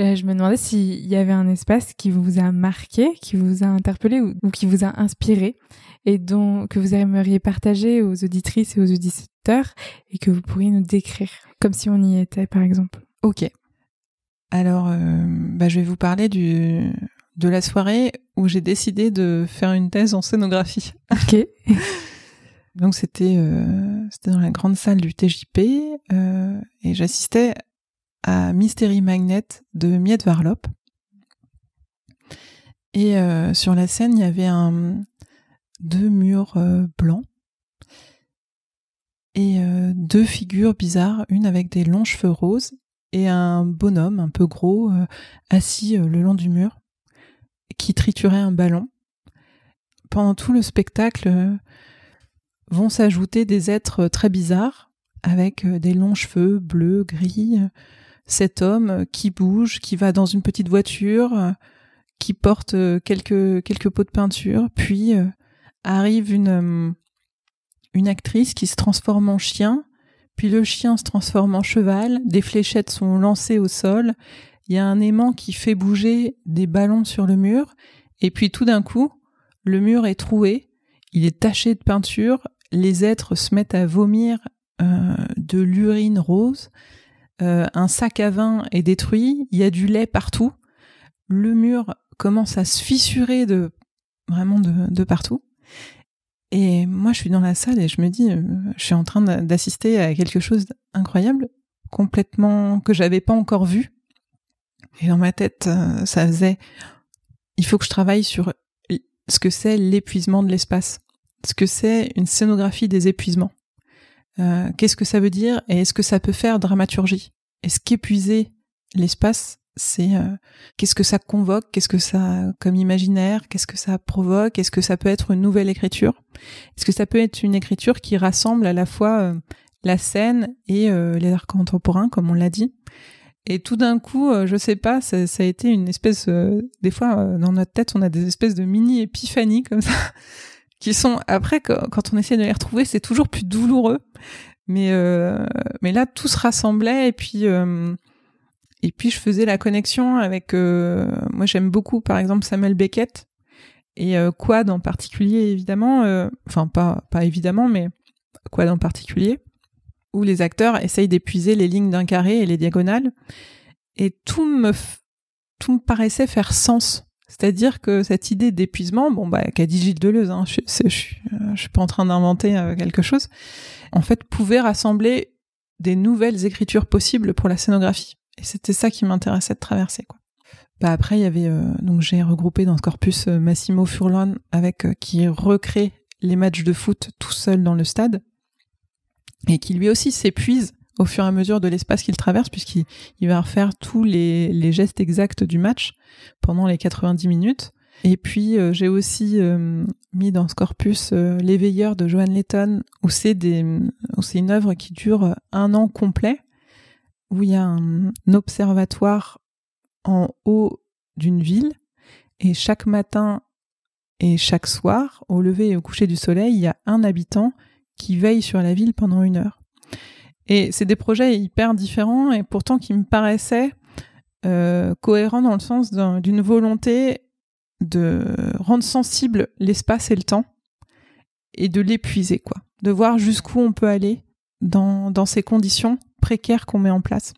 euh, je me demandais s'il y avait un espace qui vous a marqué, qui vous a interpellé ou, qui vous a inspiré et que vous aimeriez partager aux auditrices et aux auditeurs et que vous pourriez nous décrire, comme si on y était par exemple. Ok. Alors, euh, bah, je vais vous parler du, de la soirée où j'ai décidé de faire une thèse en scénographie. Ok. Donc c'était euh, c'était dans la grande salle du TJP euh, et j'assistais à Mystery Magnet de Miette Varlop. Et sur la scène, il y avait un, deux murs euh, blancs et euh, deux figures bizarres, une avec des longs cheveux roses et un bonhomme un peu gros euh, assis le long du mur qui triturait un ballon. Pendant tout le spectacle vont s'ajouter des êtres très bizarres avec des longs cheveux bleus, gris, cet homme qui bouge, qui va dans une petite voiture, qui porte quelques, quelques pots de peinture, puis arrive une, euh, une actrice qui se transforme en chien, puis le chien se transforme en cheval, des fléchettes sont lancées au sol, il y a un aimant qui fait bouger des ballons sur le mur, et puis tout d'un coup, le mur est troué, il est taché de peinture, les êtres se mettent à vomir euh, de l'urine rose, euh, un sac à vin est détruit, il y a du lait partout, le mur commence à se fissurer de vraiment de partout. Et moi, je suis dans la salle et je me dis, euh, je suis en train d'assister à quelque chose d'incroyable, complètement que j'avais pas encore vu. Et dans ma tête, euh, ça faisait, il faut que je travaille sur ce que c'est l'épuisement de l'espace, ce que c'est une scénographie des épuisements. Euh, qu'est-ce que ça veut dire et est-ce que ça peut faire dramaturgie Est-ce qu'épuiser l'espace, c'est euh, qu'est-ce que ça convoque, qu'est-ce que ça comme imaginaire, qu'est-ce que ça provoque, est-ce que ça peut être une nouvelle écriture, est-ce que ça peut être une écriture qui rassemble à la fois euh, la scène et euh, les arts contemporains, comme on l'a dit. Et tout d'un coup, je sais pas, ça, ça, a été une espèce, des fois dans notre tête, on a des espèces de mini épiphanies comme ça, qui sont après quand on essaie de les retrouver, c'est toujours plus douloureux. Mais mais là, tout se rassemblait et puis et puis je faisais la connexion avec, euh, moi j'aime beaucoup par exemple Samuel Beckett et euh, Quad en particulier évidemment, euh, enfin pas pas évidemment mais Quad en particulier, où les acteurs essayent d'épuiser les lignes d'un carré et les diagonales et tout me tout me paraissait faire sens. C'est-à-dire que cette idée d'épuisement, bon bah qu'a dit Gilles Deleuze, hein, je, je, je, suis pas en train d'inventer euh, quelque chose, en fait pouvait rassembler des nouvelles écritures possibles pour la scénographie. Et c'était ça qui m'intéressait de traverser, quoi. Bah après, il y avait euh, donc j'ai regroupé dans ce corpus euh, Massimo Furlan avec euh, qui recrée les matchs de foot tout seul dans le stade et qui lui aussi s'épuise au fur et à mesure de l'espace qu'il traverse puisqu'il va refaire tous les, gestes exacts du match pendant les 90 minutes. Et puis j'ai aussi mis dans ce corpus l'éveilleur de Johan Letton où c'est des où c'est une œuvre qui dure un an complet où il y a un observatoire en haut d'une ville et chaque matin et chaque soir, au lever et au coucher du soleil, il y a un habitant qui veille sur la ville pendant une heure. Et c'est des projets hyper différents et pourtant qui me paraissaient euh, cohérents dans le sens d'une volonté de rendre sensible l'espace et le temps et de l'épuiser, quoi. De voir jusqu'où on peut aller dans ces conditions précaire qu'on met en place.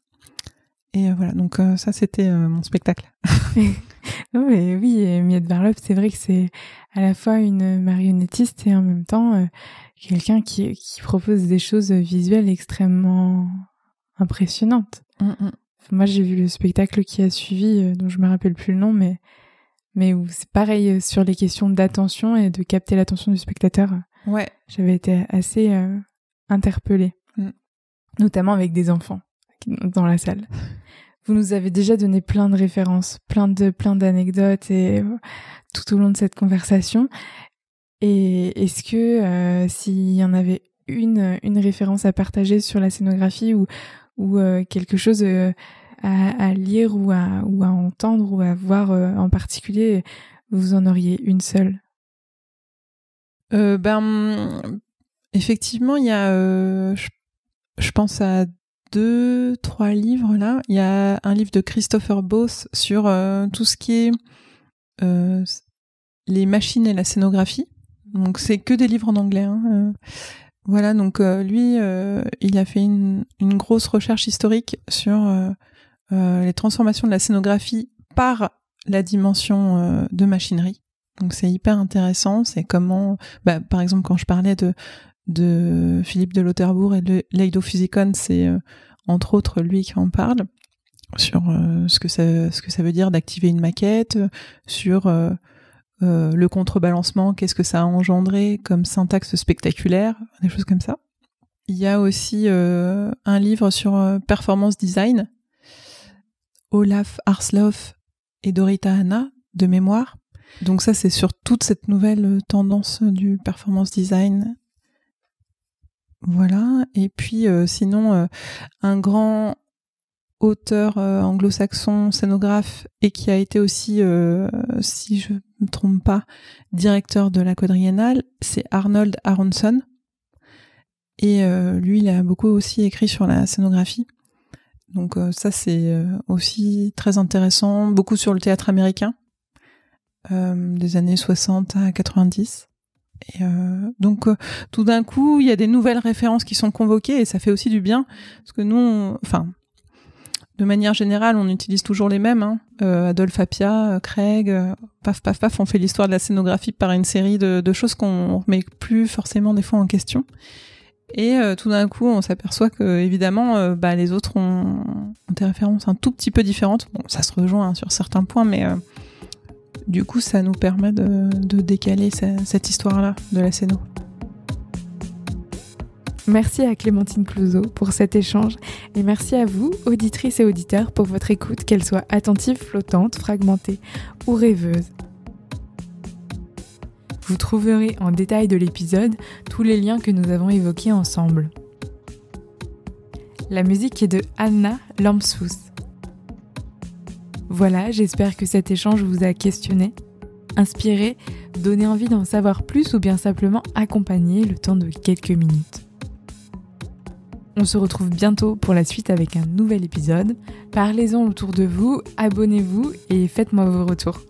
Et euh, voilà, donc euh, ça c'était euh, mon spectacle. non, mais oui, Miette Barlop, c'est vrai que c'est à la fois une marionnettiste et en même temps quelqu'un qui, qui, propose des choses visuelles extrêmement impressionnantes. Mm, mm. moi j'ai vu le spectacle qui a suivi, dont je me rappelle plus le nom, mais, mais c'est pareil sur les questions d'attention et de capter l'attention du spectateur. Ouais. J'avais été assez interpellée. Mm notamment avec des enfants dans la salle. Vous nous avez déjà donné plein de références, plein de plein d'anecdotes et euh, tout au long de cette conversation. Et est-ce que euh, s'il y en avait une une référence à partager sur la scénographie ou ou euh, quelque chose à, à, lire ou à ou à entendre ou à voir en particulier, vous en auriez une seule Ben effectivement, il y a je je pense à deux, trois livres là. Il y a un livre de Christopher Boss sur euh, tout ce qui est euh, les machines et la scénographie. Donc c'est que des livres en anglais. Hein, euh. voilà, donc lui, il a fait une, grosse recherche historique sur les transformations de la scénographie par la dimension de machinerie. Donc c'est hyper intéressant, c'est comment, bah, par exemple quand je parlais de de Philippe de Lauterbourg et de physicon, c'est euh, entre autres lui qui en parle sur euh, ce que ça ce que ça veut dire d'activer une maquette, sur euh, le contrebalancement, qu'est-ce que ça a engendré comme syntaxe spectaculaire, des choses comme ça. Il y a aussi un livre sur performance design, Olaf Arsloff et Dorita Hanna, de mémoire. Donc ça, c'est sur toute cette nouvelle tendance du performance design voilà. Et puis euh, sinon, euh, un grand auteur euh, anglo-saxon, scénographe, et qui a été aussi, si je ne me trompe pas, directeur de la quadriennale, c'est Arnold Aronson. Et lui, il a beaucoup aussi écrit sur la scénographie. Donc ça, c'est aussi très intéressant, beaucoup sur le théâtre américain des années 60 à 90. Et euh, donc euh, tout d'un coup, il y a des nouvelles références qui sont convoquées et ça fait aussi du bien parce que nous, enfin, de manière générale, on utilise toujours les mêmes. Hein. Euh, Adolphe Appia, euh, Craig, euh, paf paf paf, on fait l'histoire de la scénographie par une série de, de choses qu'on remet plus forcément des fois en question. Et tout d'un coup, on s'aperçoit que évidemment, bah, les autres ont, des références un tout petit peu différentes. Bon, ça se rejoint hein, sur certains points, mais du coup, ça nous permet de, décaler cette histoire-là de la Céno. Merci à Clémentine Clouseau pour cet échange et merci à vous, auditrices et auditeurs, pour votre écoute, qu'elle soit attentive, flottante, fragmentée ou rêveuse. Vous trouverez en détail de l'épisode tous les liens que nous avons évoqués ensemble. La musique est de Anna Lampsous. Voilà, j'espère que cet échange vous a questionné, inspiré, donné envie d'en savoir plus ou bien simplement accompagné le temps de quelques minutes. On se retrouve bientôt pour la suite avec un nouvel épisode. Parlez-en autour de vous, abonnez-vous et faites-moi vos retours.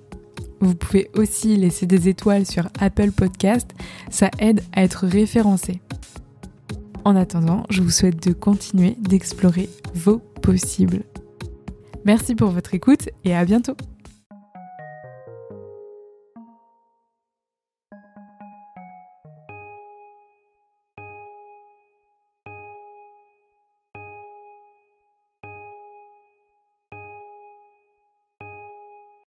Vous pouvez aussi laisser des étoiles sur Apple Podcast, ça aide à être référencé. En attendant, je vous souhaite de continuer d'explorer vos possibles. Merci pour votre écoute et à bientôt.